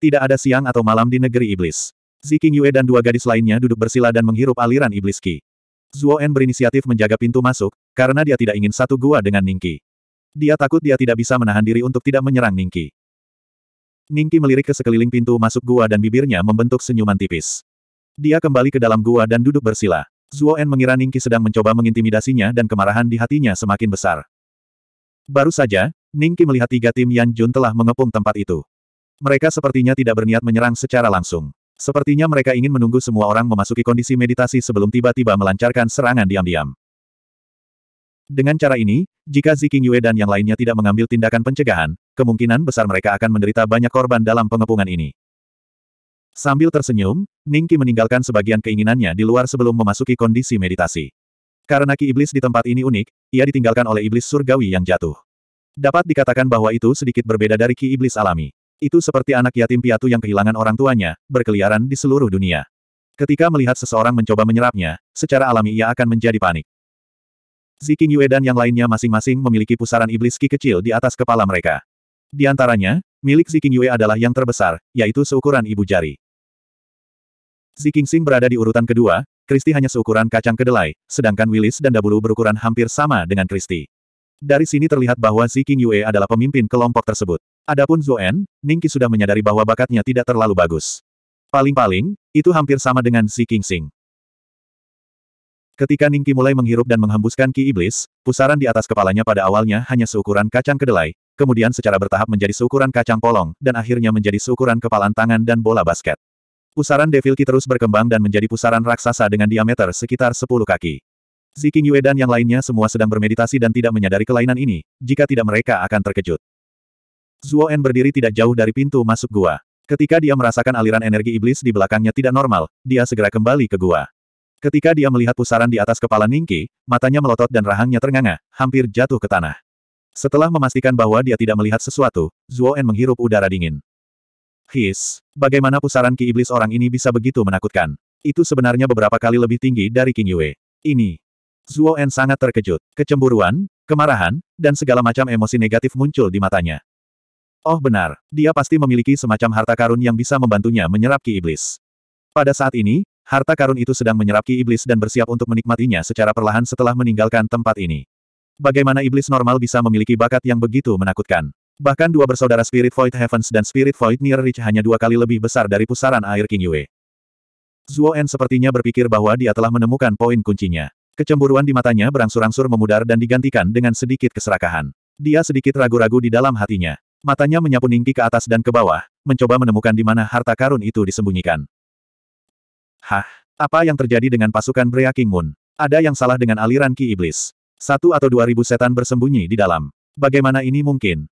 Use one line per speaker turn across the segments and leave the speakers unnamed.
Tidak ada siang atau malam di negeri iblis. Ziking Yue dan dua gadis lainnya duduk bersila dan menghirup aliran iblis Qi. Zhuo En berinisiatif menjaga pintu masuk, karena dia tidak ingin satu gua dengan Ningki. Dia takut dia tidak bisa menahan diri untuk tidak menyerang Ningki. Ningki melirik ke sekeliling pintu masuk gua dan bibirnya membentuk senyuman tipis. Dia kembali ke dalam gua dan duduk bersila. Zhuo En mengira Ningki sedang mencoba mengintimidasinya dan kemarahan di hatinya semakin besar. Baru saja, Ningki melihat tiga tim Yan Jun telah mengepung tempat itu. Mereka sepertinya tidak berniat menyerang secara langsung. Sepertinya mereka ingin menunggu semua orang memasuki kondisi meditasi sebelum tiba-tiba melancarkan serangan diam-diam. Dengan cara ini, jika Ziking Yue dan yang lainnya tidak mengambil tindakan pencegahan, kemungkinan besar mereka akan menderita banyak korban dalam pengepungan ini. Sambil tersenyum, Ningki meninggalkan sebagian keinginannya di luar sebelum memasuki kondisi meditasi. Karena ki iblis di tempat ini unik, ia ditinggalkan oleh iblis surgawi yang jatuh. Dapat dikatakan bahwa itu sedikit berbeda dari ki iblis alami. Itu seperti anak yatim piatu yang kehilangan orang tuanya, berkeliaran di seluruh dunia. Ketika melihat seseorang mencoba menyerapnya, secara alami ia akan menjadi panik. Ziking Yue dan yang lainnya masing-masing memiliki pusaran iblis ki kecil di atas kepala mereka. Di antaranya, milik Ziking Yue adalah yang terbesar, yaitu seukuran ibu jari. Ziking Sing berada di urutan kedua, Kristi hanya seukuran kacang kedelai, sedangkan Willis dan Dabulu berukuran hampir sama dengan Kristi. Dari sini terlihat bahwa Ziking Yue adalah pemimpin kelompok tersebut. Adapun Zoen, Ningqi sudah menyadari bahwa bakatnya tidak terlalu bagus. Paling-paling, itu hampir sama dengan si King Sing. Ketika Ningqi mulai menghirup dan menghembuskan ki iblis, pusaran di atas kepalanya pada awalnya hanya seukuran kacang kedelai, kemudian secara bertahap menjadi seukuran kacang polong, dan akhirnya menjadi seukuran kepalan tangan dan bola basket. Pusaran Devil Ki terus berkembang dan menjadi pusaran raksasa dengan diameter sekitar 10 kaki. Ziking Yue dan yang lainnya semua sedang bermeditasi dan tidak menyadari kelainan ini, jika tidak mereka akan terkejut. Zuo En berdiri tidak jauh dari pintu masuk gua. Ketika dia merasakan aliran energi iblis di belakangnya tidak normal, dia segera kembali ke gua. Ketika dia melihat pusaran di atas kepala Ningki, matanya melotot dan rahangnya ternganga, hampir jatuh ke tanah. Setelah memastikan bahwa dia tidak melihat sesuatu, Zuo En menghirup udara dingin. His, bagaimana pusaran ki iblis orang ini bisa begitu menakutkan? Itu sebenarnya beberapa kali lebih tinggi dari King Yue. Ini. Zuo En sangat terkejut. Kecemburuan, kemarahan, dan segala macam emosi negatif muncul di matanya. Oh benar, dia pasti memiliki semacam harta karun yang bisa membantunya menyerap ki iblis. Pada saat ini, harta karun itu sedang menyerap ki iblis dan bersiap untuk menikmatinya secara perlahan setelah meninggalkan tempat ini. Bagaimana iblis normal bisa memiliki bakat yang begitu menakutkan? Bahkan dua bersaudara Spirit Void Heavens dan Spirit Void Near Reach hanya dua kali lebih besar dari pusaran air King Yue. Zuo En sepertinya berpikir bahwa dia telah menemukan poin kuncinya. Kecemburuan di matanya berangsur-angsur memudar dan digantikan dengan sedikit keserakahan. Dia sedikit ragu-ragu di dalam hatinya. Matanya menyapu Ningki ke atas dan ke bawah, mencoba menemukan di mana harta karun itu disembunyikan. Hah? Apa yang terjadi dengan pasukan Brea King Moon? Ada yang salah dengan aliran Ki Iblis. Satu atau dua ribu setan bersembunyi di dalam. Bagaimana ini mungkin?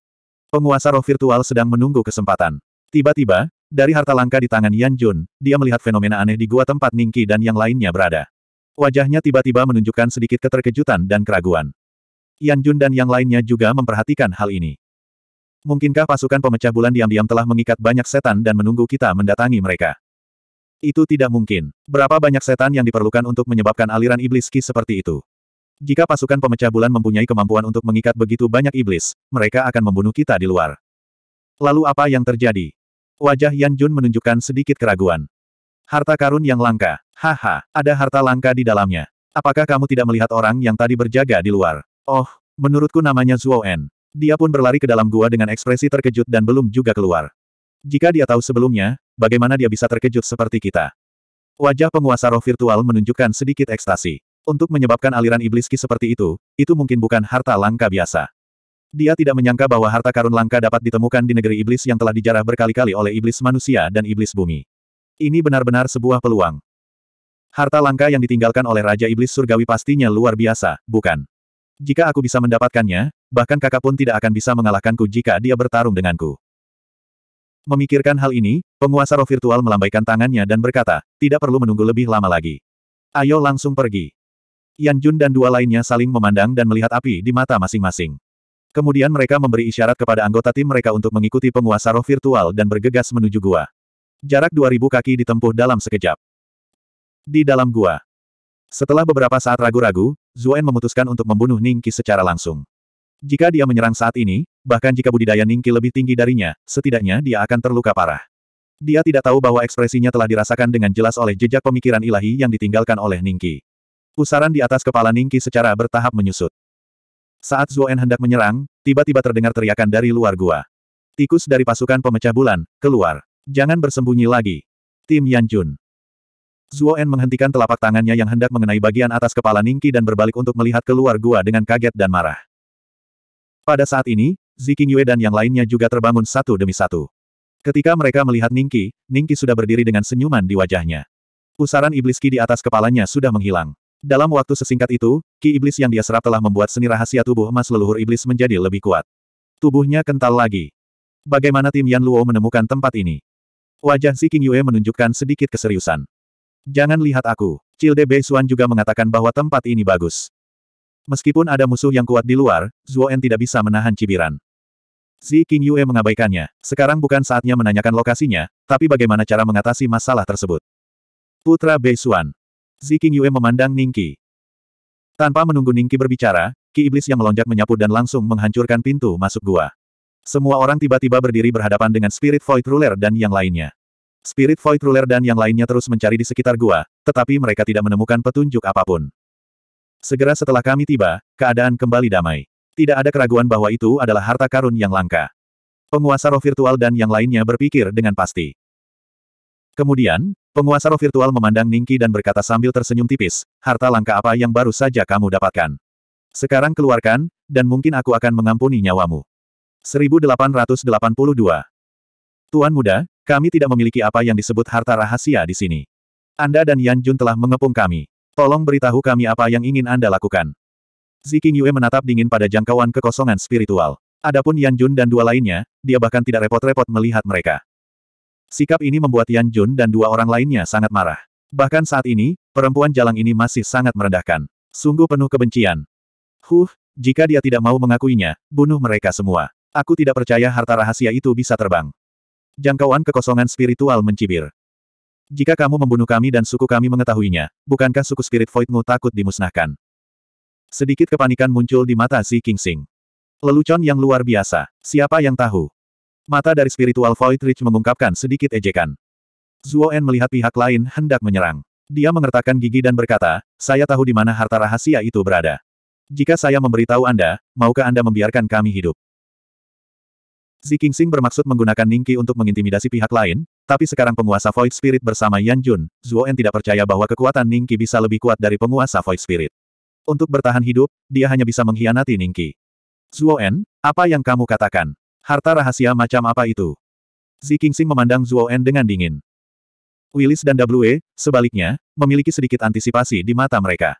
Penguasa roh virtual sedang menunggu kesempatan. Tiba-tiba, dari harta langka di tangan Yan Jun, dia melihat fenomena aneh di gua tempat Ningki dan yang lainnya berada. Wajahnya tiba-tiba menunjukkan sedikit keterkejutan dan keraguan. Yan Jun dan yang lainnya juga memperhatikan hal ini. Mungkinkah pasukan pemecah bulan diam-diam telah mengikat banyak setan dan menunggu kita mendatangi mereka? Itu tidak mungkin. Berapa banyak setan yang diperlukan untuk menyebabkan aliran iblis ki seperti itu? Jika pasukan pemecah bulan mempunyai kemampuan untuk mengikat begitu banyak iblis, mereka akan membunuh kita di luar. Lalu apa yang terjadi? Wajah Yan Jun menunjukkan sedikit keraguan. Harta karun yang langka. Haha, ada harta langka di dalamnya. Apakah kamu tidak melihat orang yang tadi berjaga di luar? Oh, menurutku namanya Zhuo En. Dia pun berlari ke dalam gua dengan ekspresi terkejut dan belum juga keluar. Jika dia tahu sebelumnya, bagaimana dia bisa terkejut seperti kita? Wajah penguasa roh virtual menunjukkan sedikit ekstasi. Untuk menyebabkan aliran iblis seperti itu, itu mungkin bukan harta langka biasa. Dia tidak menyangka bahwa harta karun langka dapat ditemukan di negeri iblis yang telah dijarah berkali-kali oleh iblis manusia dan iblis bumi. Ini benar-benar sebuah peluang. Harta langka yang ditinggalkan oleh Raja Iblis Surgawi pastinya luar biasa, bukan? Jika aku bisa mendapatkannya, Bahkan kakak pun tidak akan bisa mengalahkanku jika dia bertarung denganku. Memikirkan hal ini, penguasa roh virtual melambaikan tangannya dan berkata, tidak perlu menunggu lebih lama lagi. Ayo langsung pergi. Yan Jun dan dua lainnya saling memandang dan melihat api di mata masing-masing. Kemudian mereka memberi isyarat kepada anggota tim mereka untuk mengikuti penguasa roh virtual dan bergegas menuju gua. Jarak 2000 kaki ditempuh dalam sekejap. Di dalam gua. Setelah beberapa saat ragu-ragu, Zuen memutuskan untuk membunuh Ningki secara langsung. Jika dia menyerang saat ini, bahkan jika budidaya Ningki lebih tinggi darinya, setidaknya dia akan terluka parah. Dia tidak tahu bahwa ekspresinya telah dirasakan dengan jelas oleh jejak pemikiran ilahi yang ditinggalkan oleh Ningki. Pusaran di atas kepala Ningki secara bertahap menyusut. Saat Zuoen hendak menyerang, tiba-tiba terdengar teriakan dari luar gua. Tikus dari pasukan pemecah bulan, keluar. Jangan bersembunyi lagi. Tim Yanjun. Zuoen menghentikan telapak tangannya yang hendak mengenai bagian atas kepala Ningki dan berbalik untuk melihat keluar gua dengan kaget dan marah. Pada saat ini, Ziking Yue dan yang lainnya juga terbangun satu demi satu. Ketika mereka melihat Ningki, Ningki sudah berdiri dengan senyuman di wajahnya. Pusaran iblis Ki di atas kepalanya sudah menghilang. Dalam waktu sesingkat itu, Ki iblis yang dia serap telah membuat seni rahasia tubuh emas leluhur iblis menjadi lebih kuat. Tubuhnya kental lagi. Bagaimana tim Yan Luo menemukan tempat ini? Wajah Ziking Yue menunjukkan sedikit keseriusan. Jangan lihat aku. Cilde Bei juga mengatakan bahwa tempat ini bagus. Meskipun ada musuh yang kuat di luar, Zuoen tidak bisa menahan cibiran. Zi King Yue mengabaikannya. Sekarang bukan saatnya menanyakan lokasinya, tapi bagaimana cara mengatasi masalah tersebut. Putra Bei Xuan. Zi King Yue memandang Ningki. Tanpa menunggu Ningki berbicara, Ki Iblis yang melonjak menyapu dan langsung menghancurkan pintu masuk gua. Semua orang tiba-tiba berdiri berhadapan dengan Spirit Void Ruler dan yang lainnya. Spirit Void Ruler dan yang lainnya terus mencari di sekitar gua, tetapi mereka tidak menemukan petunjuk apapun. Segera setelah kami tiba, keadaan kembali damai. Tidak ada keraguan bahwa itu adalah harta karun yang langka. Penguasa roh virtual dan yang lainnya berpikir dengan pasti. Kemudian, penguasa roh virtual memandang Ningki dan berkata sambil tersenyum tipis, harta langka apa yang baru saja kamu dapatkan. Sekarang keluarkan, dan mungkin aku akan mengampuni nyawamu. 1882 Tuan muda, kami tidak memiliki apa yang disebut harta rahasia di sini. Anda dan Yan Jun telah mengepung kami. Tolong beritahu kami apa yang ingin Anda lakukan. Ziking Yue menatap dingin pada jangkauan kekosongan spiritual. Adapun Yan Jun dan dua lainnya, dia bahkan tidak repot-repot melihat mereka. Sikap ini membuat Yan Jun dan dua orang lainnya sangat marah. Bahkan saat ini, perempuan jalang ini masih sangat merendahkan. Sungguh penuh kebencian. Huh, jika dia tidak mau mengakuinya, bunuh mereka semua. Aku tidak percaya harta rahasia itu bisa terbang. Jangkauan kekosongan spiritual mencibir. Jika kamu membunuh kami dan suku kami mengetahuinya, bukankah suku spirit voidmu takut dimusnahkan? Sedikit kepanikan muncul di mata Si Kingsing. Lelucon yang luar biasa. Siapa yang tahu? Mata dari spiritual void rich mengungkapkan sedikit ejekan. Zuo En melihat pihak lain hendak menyerang. Dia mengertakkan gigi dan berkata, saya tahu di mana harta rahasia itu berada. Jika saya memberitahu Anda, maukah Anda membiarkan kami hidup? Zi Qingxing bermaksud menggunakan Ningqi untuk mengintimidasi pihak lain, tapi sekarang penguasa Void Spirit bersama Yan Jun, Zuoen tidak percaya bahwa kekuatan Ningqi bisa lebih kuat dari penguasa Void Spirit. Untuk bertahan hidup, dia hanya bisa mengkhianati Ningqi. Zuoen, apa yang kamu katakan? Harta rahasia macam apa itu? Zi Qingxing memandang Zuoen dengan dingin. Willis dan W, sebaliknya, memiliki sedikit antisipasi di mata mereka.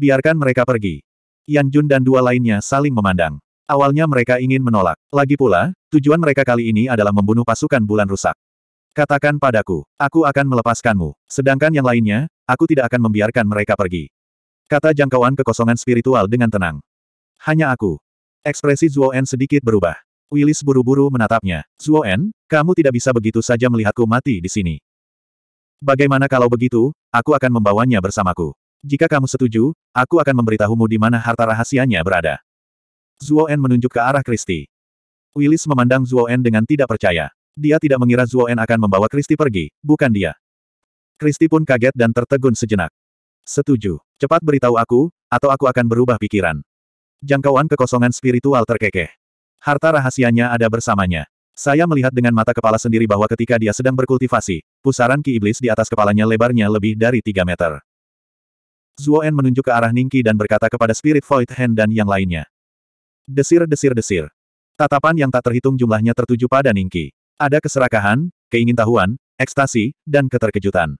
Biarkan mereka pergi. Yan Jun dan dua lainnya saling memandang. Awalnya mereka ingin menolak. Lagi pula, tujuan mereka kali ini adalah membunuh pasukan bulan rusak. Katakan padaku, aku akan melepaskanmu. Sedangkan yang lainnya, aku tidak akan membiarkan mereka pergi. Kata jangkauan kekosongan spiritual dengan tenang. Hanya aku. Ekspresi En sedikit berubah. Willis buru-buru menatapnya. En, kamu tidak bisa begitu saja melihatku mati di sini. Bagaimana kalau begitu, aku akan membawanya bersamaku. Jika kamu setuju, aku akan memberitahumu di mana harta rahasianya berada. Zuo En menunjuk ke arah Kristi. Willis memandang Zuo En dengan tidak percaya. Dia tidak mengira Zuo En akan membawa Kristi pergi, bukan dia. Kristi pun kaget dan tertegun sejenak. Setuju. Cepat beritahu aku, atau aku akan berubah pikiran. Jangkauan kekosongan spiritual terkekeh. Harta rahasianya ada bersamanya. Saya melihat dengan mata kepala sendiri bahwa ketika dia sedang berkultivasi, pusaran ki iblis di atas kepalanya lebarnya lebih dari 3 meter. Zuo En menunjuk ke arah Ningki dan berkata kepada Spirit Void Hand dan yang lainnya. Desir-desir-desir. Tatapan yang tak terhitung jumlahnya tertuju pada Ningki. Ada keserakahan, keingintahuan, ekstasi, dan keterkejutan.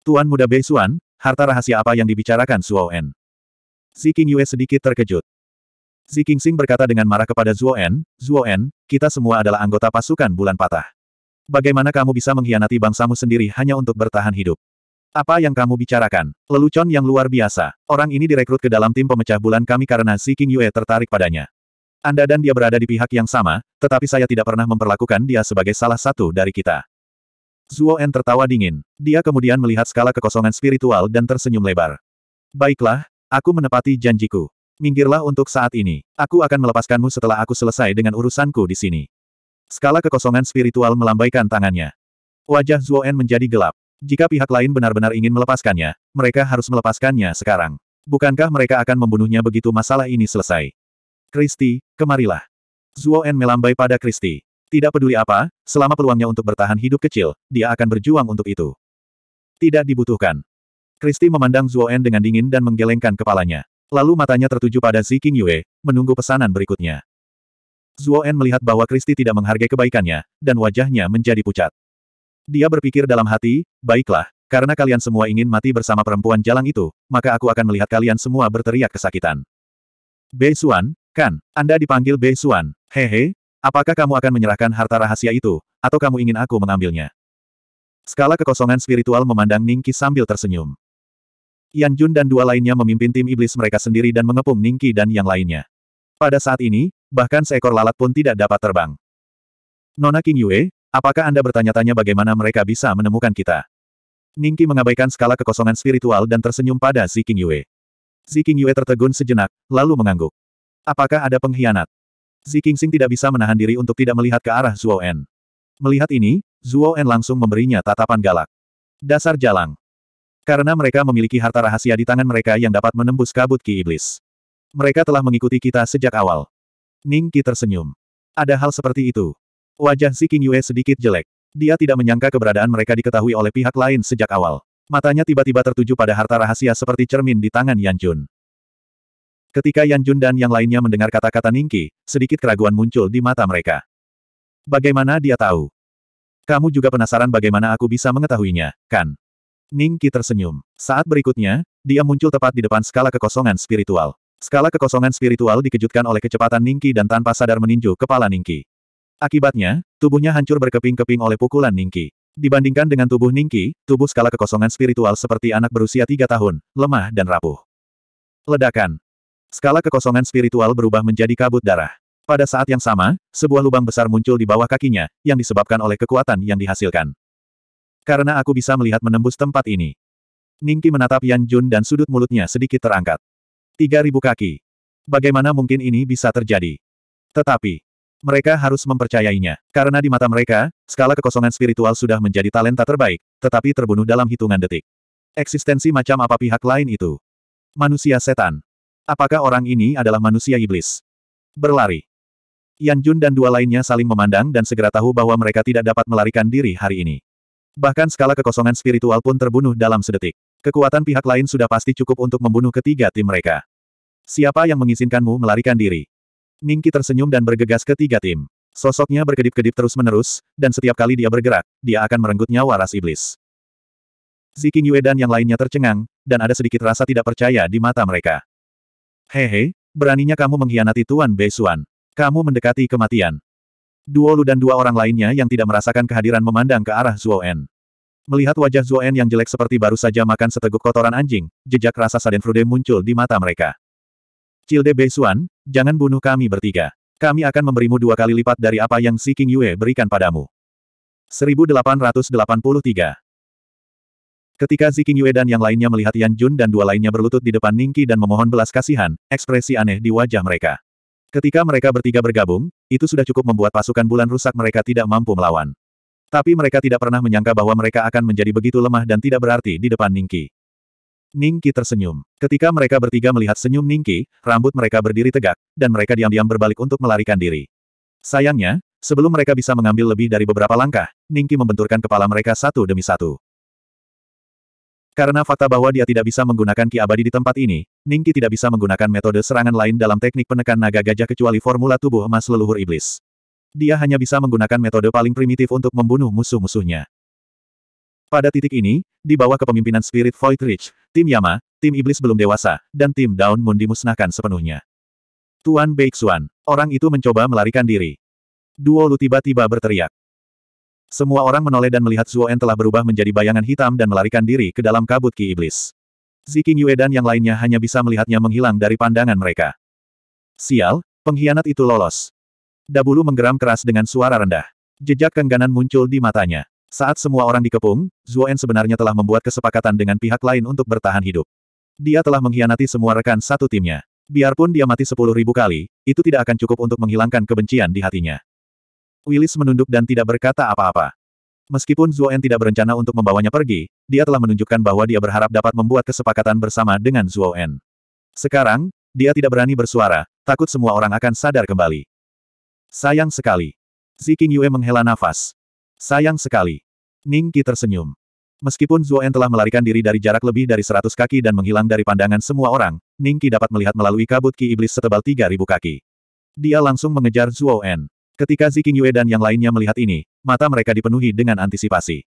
Tuan muda Bei Beisuan, harta rahasia apa yang dibicarakan Zuo En? Si King Yue sedikit terkejut. Si King Sing berkata dengan marah kepada Zuo En, Zuo En, kita semua adalah anggota pasukan bulan patah. Bagaimana kamu bisa mengkhianati bangsamu sendiri hanya untuk bertahan hidup? Apa yang kamu bicarakan? Lelucon yang luar biasa. Orang ini direkrut ke dalam tim pemecah bulan kami karena Si King Yue tertarik padanya. Anda dan dia berada di pihak yang sama, tetapi saya tidak pernah memperlakukan dia sebagai salah satu dari kita. Zuo En tertawa dingin. Dia kemudian melihat skala kekosongan spiritual dan tersenyum lebar. Baiklah, aku menepati janjiku. Minggirlah untuk saat ini. Aku akan melepaskanmu setelah aku selesai dengan urusanku di sini. Skala kekosongan spiritual melambaikan tangannya. Wajah Zuo En menjadi gelap. Jika pihak lain benar-benar ingin melepaskannya, mereka harus melepaskannya sekarang. Bukankah mereka akan membunuhnya begitu masalah ini selesai? Kristi, kemarilah. Zuo En melambai pada Kristi. Tidak peduli apa, selama peluangnya untuk bertahan hidup kecil, dia akan berjuang untuk itu. Tidak dibutuhkan. Kristi memandang Zuo En dengan dingin dan menggelengkan kepalanya. Lalu matanya tertuju pada Zi King Yue, menunggu pesanan berikutnya. Zuo En melihat bahwa Kristi tidak menghargai kebaikannya, dan wajahnya menjadi pucat. Dia berpikir dalam hati, baiklah, karena kalian semua ingin mati bersama perempuan jalang itu, maka aku akan melihat kalian semua berteriak kesakitan. Bei Suan, kan, Anda dipanggil Bei Suan, hehe, apakah kamu akan menyerahkan harta rahasia itu, atau kamu ingin aku mengambilnya? Skala kekosongan spiritual memandang Ningki sambil tersenyum. Yan Jun dan dua lainnya memimpin tim iblis mereka sendiri dan mengepung Ningki dan yang lainnya. Pada saat ini, bahkan seekor lalat pun tidak dapat terbang. Nona King Yue, Apakah Anda bertanya-tanya bagaimana mereka bisa menemukan kita? Ningki mengabaikan skala kekosongan spiritual dan tersenyum pada Ziking Yue. Ziking Yue tertegun sejenak, lalu mengangguk. Apakah ada pengkhianat? Ziking Sing tidak bisa menahan diri untuk tidak melihat ke arah Zuo En. Melihat ini, Zuo En langsung memberinya tatapan galak. Dasar jalang. Karena mereka memiliki harta rahasia di tangan mereka yang dapat menembus kabut ki iblis. Mereka telah mengikuti kita sejak awal. Ningki tersenyum. Ada hal seperti itu. Wajah si King Yue sedikit jelek. Dia tidak menyangka keberadaan mereka diketahui oleh pihak lain sejak awal. Matanya tiba-tiba tertuju pada harta rahasia seperti cermin di tangan Yan Jun. Ketika Yan Jun dan yang lainnya mendengar kata-kata Ningki, sedikit keraguan muncul di mata mereka. Bagaimana dia tahu? Kamu juga penasaran bagaimana aku bisa mengetahuinya, kan? Ningki tersenyum. Saat berikutnya, dia muncul tepat di depan skala kekosongan spiritual. Skala kekosongan spiritual dikejutkan oleh kecepatan Ningki dan tanpa sadar meninju kepala Ningki. Akibatnya, tubuhnya hancur berkeping-keping oleh pukulan Ningki. Dibandingkan dengan tubuh Ningki, tubuh skala kekosongan spiritual seperti anak berusia tiga tahun, lemah dan rapuh. Ledakan. Skala kekosongan spiritual berubah menjadi kabut darah. Pada saat yang sama, sebuah lubang besar muncul di bawah kakinya, yang disebabkan oleh kekuatan yang dihasilkan. Karena aku bisa melihat menembus tempat ini. Ningki menatap Yan Jun dan sudut mulutnya sedikit terangkat. Tiga ribu kaki. Bagaimana mungkin ini bisa terjadi? Tetapi, mereka harus mempercayainya. Karena di mata mereka, skala kekosongan spiritual sudah menjadi talenta terbaik, tetapi terbunuh dalam hitungan detik. Eksistensi macam apa pihak lain itu? Manusia setan. Apakah orang ini adalah manusia iblis? Berlari. Yan Jun dan dua lainnya saling memandang dan segera tahu bahwa mereka tidak dapat melarikan diri hari ini. Bahkan skala kekosongan spiritual pun terbunuh dalam sedetik. Kekuatan pihak lain sudah pasti cukup untuk membunuh ketiga tim mereka. Siapa yang mengizinkanmu melarikan diri? Ningki tersenyum dan bergegas ke tiga tim. Sosoknya berkedip-kedip terus-menerus, dan setiap kali dia bergerak, dia akan merenggut nyawa ras iblis. Ziking Yue dan yang lainnya tercengang, dan ada sedikit rasa tidak percaya di mata mereka. Hehe, beraninya kamu mengkhianati Tuan Beisuan. Kamu mendekati kematian. Duo Lu dan dua orang lainnya yang tidak merasakan kehadiran memandang ke arah Zuo En. Melihat wajah Zuo En yang jelek seperti baru saja makan seteguk kotoran anjing, jejak rasa sadenfrude muncul di mata mereka. Cilde Beisuan, jangan bunuh kami bertiga. Kami akan memberimu dua kali lipat dari apa yang Si King Yue berikan padamu. 1883 Ketika King Yue dan yang lainnya melihat Yan Jun dan dua lainnya berlutut di depan Ningki dan memohon belas kasihan, ekspresi aneh di wajah mereka. Ketika mereka bertiga bergabung, itu sudah cukup membuat pasukan bulan rusak mereka tidak mampu melawan. Tapi mereka tidak pernah menyangka bahwa mereka akan menjadi begitu lemah dan tidak berarti di depan Ningki. Ningki tersenyum. Ketika mereka bertiga melihat senyum Ningki, rambut mereka berdiri tegak, dan mereka diam-diam berbalik untuk melarikan diri. Sayangnya, sebelum mereka bisa mengambil lebih dari beberapa langkah, Ningki membenturkan kepala mereka satu demi satu. Karena fakta bahwa dia tidak bisa menggunakan ki abadi di tempat ini, Ningki tidak bisa menggunakan metode serangan lain dalam teknik penekan naga gajah kecuali formula tubuh emas leluhur iblis. Dia hanya bisa menggunakan metode paling primitif untuk membunuh musuh-musuhnya. Pada titik ini, di bawah kepemimpinan Spirit Void Reach, tim Yama, tim Iblis belum dewasa, dan tim Daun Moon dimusnahkan sepenuhnya. Tuan Beixuan, orang itu mencoba melarikan diri. Duo Lu tiba-tiba berteriak. Semua orang menoleh dan melihat En telah berubah menjadi bayangan hitam dan melarikan diri ke dalam kabut Ki Iblis. Ziking Yue dan yang lainnya hanya bisa melihatnya menghilang dari pandangan mereka. Sial, pengkhianat itu lolos. Dabulu menggeram keras dengan suara rendah. Jejak kengganan muncul di matanya. Saat semua orang dikepung, Zuoen sebenarnya telah membuat kesepakatan dengan pihak lain untuk bertahan hidup. Dia telah mengkhianati semua rekan satu timnya. Biarpun dia mati sepuluh ribu kali, itu tidak akan cukup untuk menghilangkan kebencian di hatinya. Willis menunduk dan tidak berkata apa-apa. Meskipun Zuoen tidak berencana untuk membawanya pergi, dia telah menunjukkan bahwa dia berharap dapat membuat kesepakatan bersama dengan Zuoen. Sekarang, dia tidak berani bersuara, takut semua orang akan sadar kembali. Sayang sekali. Ziking Yue menghela nafas. Sayang sekali. Ning Qi tersenyum. Meskipun Zuoen telah melarikan diri dari jarak lebih dari seratus kaki dan menghilang dari pandangan semua orang, Ning Qi dapat melihat melalui kabut ki iblis setebal tiga ribu kaki. Dia langsung mengejar Zuoen. Ketika Ziking Yue dan yang lainnya melihat ini, mata mereka dipenuhi dengan antisipasi.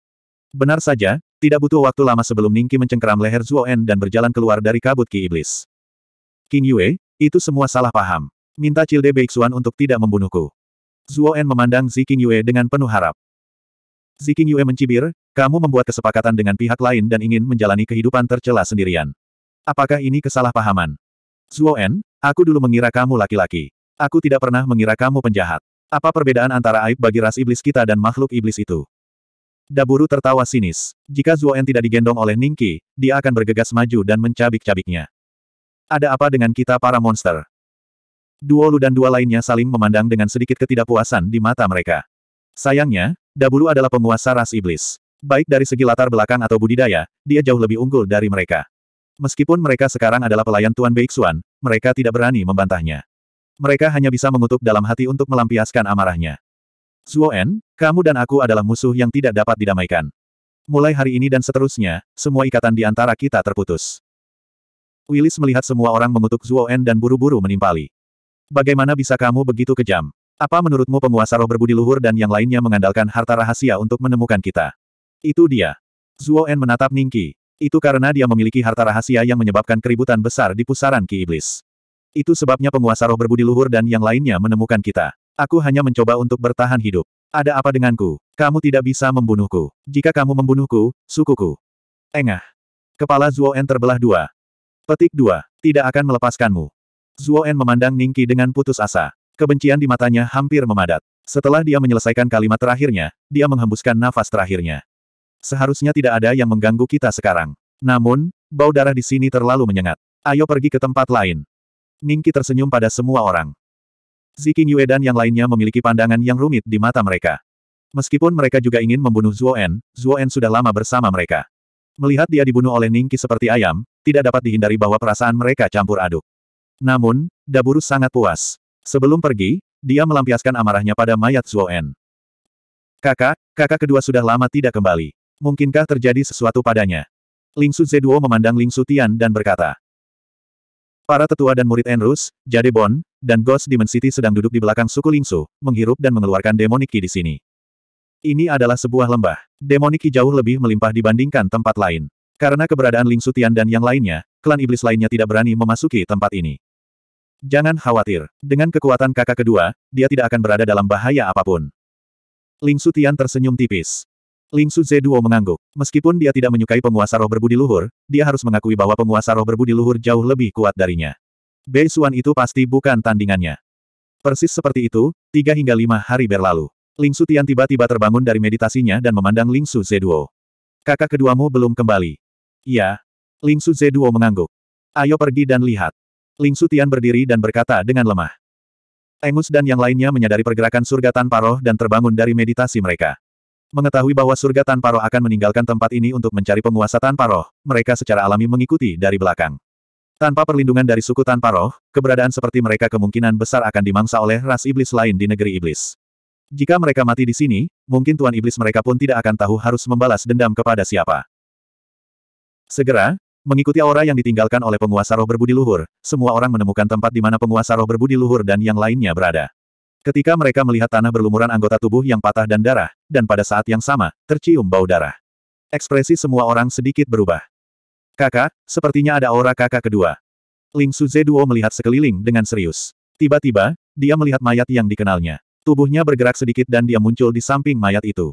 Benar saja, tidak butuh waktu lama sebelum Ningki mencengkeram leher Zuoen dan berjalan keluar dari kabut ki iblis. King Yue, itu semua salah paham. Minta Cilde Beixuan untuk tidak membunuhku. Zuoen memandang Ziking Yue dengan penuh harap. Ziking Yue mencibir, kamu membuat kesepakatan dengan pihak lain dan ingin menjalani kehidupan tercela sendirian. Apakah ini kesalahpahaman? Zuoen, aku dulu mengira kamu laki-laki. Aku tidak pernah mengira kamu penjahat. Apa perbedaan antara aib bagi ras iblis kita dan makhluk iblis itu? Daburu tertawa sinis. Jika Zuoen tidak digendong oleh Ningki, dia akan bergegas maju dan mencabik-cabiknya. Ada apa dengan kita para monster? Duo Lu dan dua lainnya saling memandang dengan sedikit ketidakpuasan di mata mereka. Sayangnya, Dabulu adalah penguasa ras iblis. Baik dari segi latar belakang atau budidaya, dia jauh lebih unggul dari mereka. Meskipun mereka sekarang adalah pelayan Tuan Beixuan, mereka tidak berani membantahnya. Mereka hanya bisa mengutuk dalam hati untuk melampiaskan amarahnya. Zuoen, kamu dan aku adalah musuh yang tidak dapat didamaikan. Mulai hari ini dan seterusnya, semua ikatan di antara kita terputus. Willis melihat semua orang mengutuk Zuoen dan buru-buru menimpali. Bagaimana bisa kamu begitu kejam? Apa menurutmu penguasa roh berbudi luhur dan yang lainnya mengandalkan harta rahasia untuk menemukan kita? Itu dia. Zuo En menatap Ningki. Itu karena dia memiliki harta rahasia yang menyebabkan keributan besar di pusaran Ki Iblis. Itu sebabnya penguasa roh berbudi luhur dan yang lainnya menemukan kita. Aku hanya mencoba untuk bertahan hidup. Ada apa denganku? Kamu tidak bisa membunuhku. Jika kamu membunuhku, sukuku. Engah. Kepala Zuo En terbelah dua. Petik dua. Tidak akan melepaskanmu. Zuo En memandang Ningki dengan putus asa. Kebencian di matanya hampir memadat. Setelah dia menyelesaikan kalimat terakhirnya, dia menghembuskan nafas terakhirnya. Seharusnya tidak ada yang mengganggu kita sekarang. Namun, bau darah di sini terlalu menyengat. Ayo pergi ke tempat lain. Ningki tersenyum pada semua orang. Ziking Yue dan yang lainnya memiliki pandangan yang rumit di mata mereka. Meskipun mereka juga ingin membunuh Zuoen, Zuoen sudah lama bersama mereka. Melihat dia dibunuh oleh Ningki seperti ayam, tidak dapat dihindari bahwa perasaan mereka campur aduk. Namun, Daburu sangat puas. Sebelum pergi, dia melampiaskan amarahnya pada mayat Zuoen. Kakak, kakak kedua sudah lama tidak kembali. Mungkinkah terjadi sesuatu padanya? Ling Su Zeduo memandang Ling Su Tian dan berkata. Para tetua dan murid Enrus, Jade Bon, dan Ghost Demon City sedang duduk di belakang suku Ling Su, menghirup dan mengeluarkan demoniki di sini. Ini adalah sebuah lembah. Demoniki jauh lebih melimpah dibandingkan tempat lain. Karena keberadaan Ling Su Tian dan yang lainnya, klan iblis lainnya tidak berani memasuki tempat ini. Jangan khawatir, dengan kekuatan kakak kedua, dia tidak akan berada dalam bahaya apapun. Ling Su Tian tersenyum tipis. Ling Su Zeduo mengangguk. Meskipun dia tidak menyukai penguasa roh berbudi luhur, dia harus mengakui bahwa penguasa roh berbudi luhur jauh lebih kuat darinya. Bei Xuan itu pasti bukan tandingannya. Persis seperti itu, tiga hingga lima hari berlalu. Ling Su Tian tiba-tiba terbangun dari meditasinya dan memandang Ling Su Zeduo. Kakak keduamu belum kembali. Ya, Ling Su Zeduo mengangguk. Ayo pergi dan lihat. Ling Sutian berdiri dan berkata dengan lemah. Engus dan yang lainnya menyadari pergerakan surga tanpa roh dan terbangun dari meditasi mereka. Mengetahui bahwa surga tanpa roh akan meninggalkan tempat ini untuk mencari penguasa tanpa roh, mereka secara alami mengikuti dari belakang. Tanpa perlindungan dari suku tanpa roh, keberadaan seperti mereka kemungkinan besar akan dimangsa oleh ras iblis lain di negeri iblis. Jika mereka mati di sini, mungkin Tuan Iblis mereka pun tidak akan tahu harus membalas dendam kepada siapa. Segera, Mengikuti aura yang ditinggalkan oleh penguasa roh berbudi luhur, semua orang menemukan tempat di mana penguasa roh berbudi luhur dan yang lainnya berada. Ketika mereka melihat tanah berlumuran anggota tubuh yang patah dan darah, dan pada saat yang sama, tercium bau darah. Ekspresi semua orang sedikit berubah. Kakak, sepertinya ada aura kakak kedua. Ling Suze Duo melihat sekeliling dengan serius. Tiba-tiba, dia melihat mayat yang dikenalnya. Tubuhnya bergerak sedikit dan dia muncul di samping mayat itu.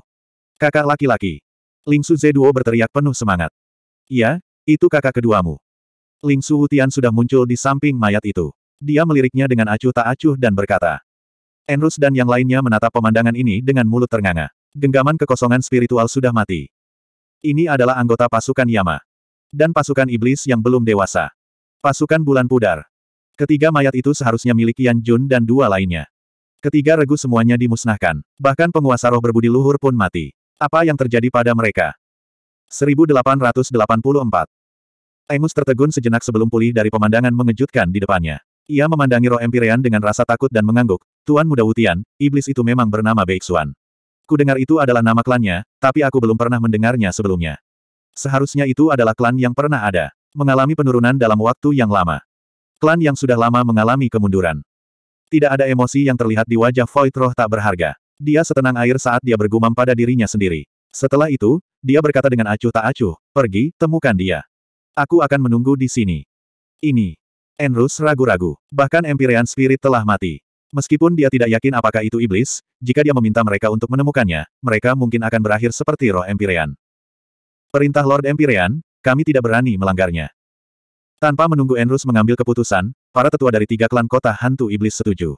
Kakak laki-laki. Ling Suze Duo berteriak penuh semangat. Iya, itu kakak keduamu. Ling Su Wutian sudah muncul di samping mayat itu. Dia meliriknya dengan acuh tak acuh dan berkata. Enrus dan yang lainnya menatap pemandangan ini dengan mulut ternganga. Genggaman kekosongan spiritual sudah mati. Ini adalah anggota pasukan Yama. Dan pasukan iblis yang belum dewasa. Pasukan bulan pudar. Ketiga mayat itu seharusnya milik Yan Jun dan dua lainnya. Ketiga regu semuanya dimusnahkan. Bahkan penguasa roh berbudi luhur pun mati. Apa yang terjadi pada mereka? 1884 Taimus tertegun sejenak sebelum pulih dari pemandangan mengejutkan di depannya. Ia memandangi roh Empyrean dengan rasa takut dan mengangguk. Tuan Muda Wutian, iblis itu memang bernama Beixuan. Ku dengar itu adalah nama klannya, tapi aku belum pernah mendengarnya sebelumnya. Seharusnya itu adalah klan yang pernah ada. Mengalami penurunan dalam waktu yang lama. Klan yang sudah lama mengalami kemunduran. Tidak ada emosi yang terlihat di wajah Void Roh tak berharga. Dia setenang air saat dia bergumam pada dirinya sendiri. Setelah itu, dia berkata dengan acuh tak acuh, pergi, temukan dia. Aku akan menunggu di sini. Ini. Enrus ragu-ragu. Bahkan Empyrean Spirit telah mati. Meskipun dia tidak yakin apakah itu iblis, jika dia meminta mereka untuk menemukannya, mereka mungkin akan berakhir seperti roh Empyrean. Perintah Lord Empyrean, kami tidak berani melanggarnya. Tanpa menunggu Enrus mengambil keputusan, para tetua dari tiga klan kota hantu iblis setuju.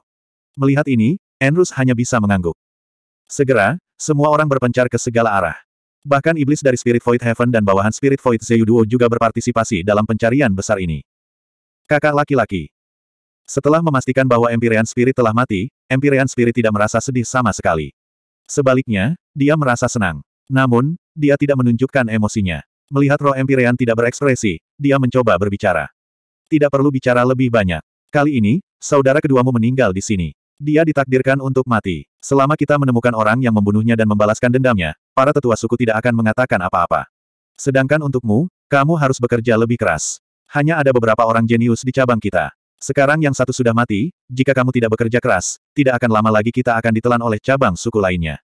Melihat ini, Enrus hanya bisa mengangguk. Segera, semua orang berpencar ke segala arah. Bahkan iblis dari Spirit Void Heaven dan bawahan Spirit Void Zeyu Duo juga berpartisipasi dalam pencarian besar ini. Kakak laki-laki. Setelah memastikan bahwa Empyrean Spirit telah mati, Empyrean Spirit tidak merasa sedih sama sekali. Sebaliknya, dia merasa senang. Namun, dia tidak menunjukkan emosinya. Melihat roh Empyrean tidak berekspresi, dia mencoba berbicara. Tidak perlu bicara lebih banyak. Kali ini, saudara keduamu meninggal di sini. Dia ditakdirkan untuk mati. Selama kita menemukan orang yang membunuhnya dan membalaskan dendamnya, para tetua suku tidak akan mengatakan apa-apa. Sedangkan untukmu, kamu harus bekerja lebih keras. Hanya ada beberapa orang jenius di cabang kita. Sekarang yang satu sudah mati, jika kamu tidak bekerja keras, tidak akan lama lagi kita akan ditelan oleh cabang suku lainnya.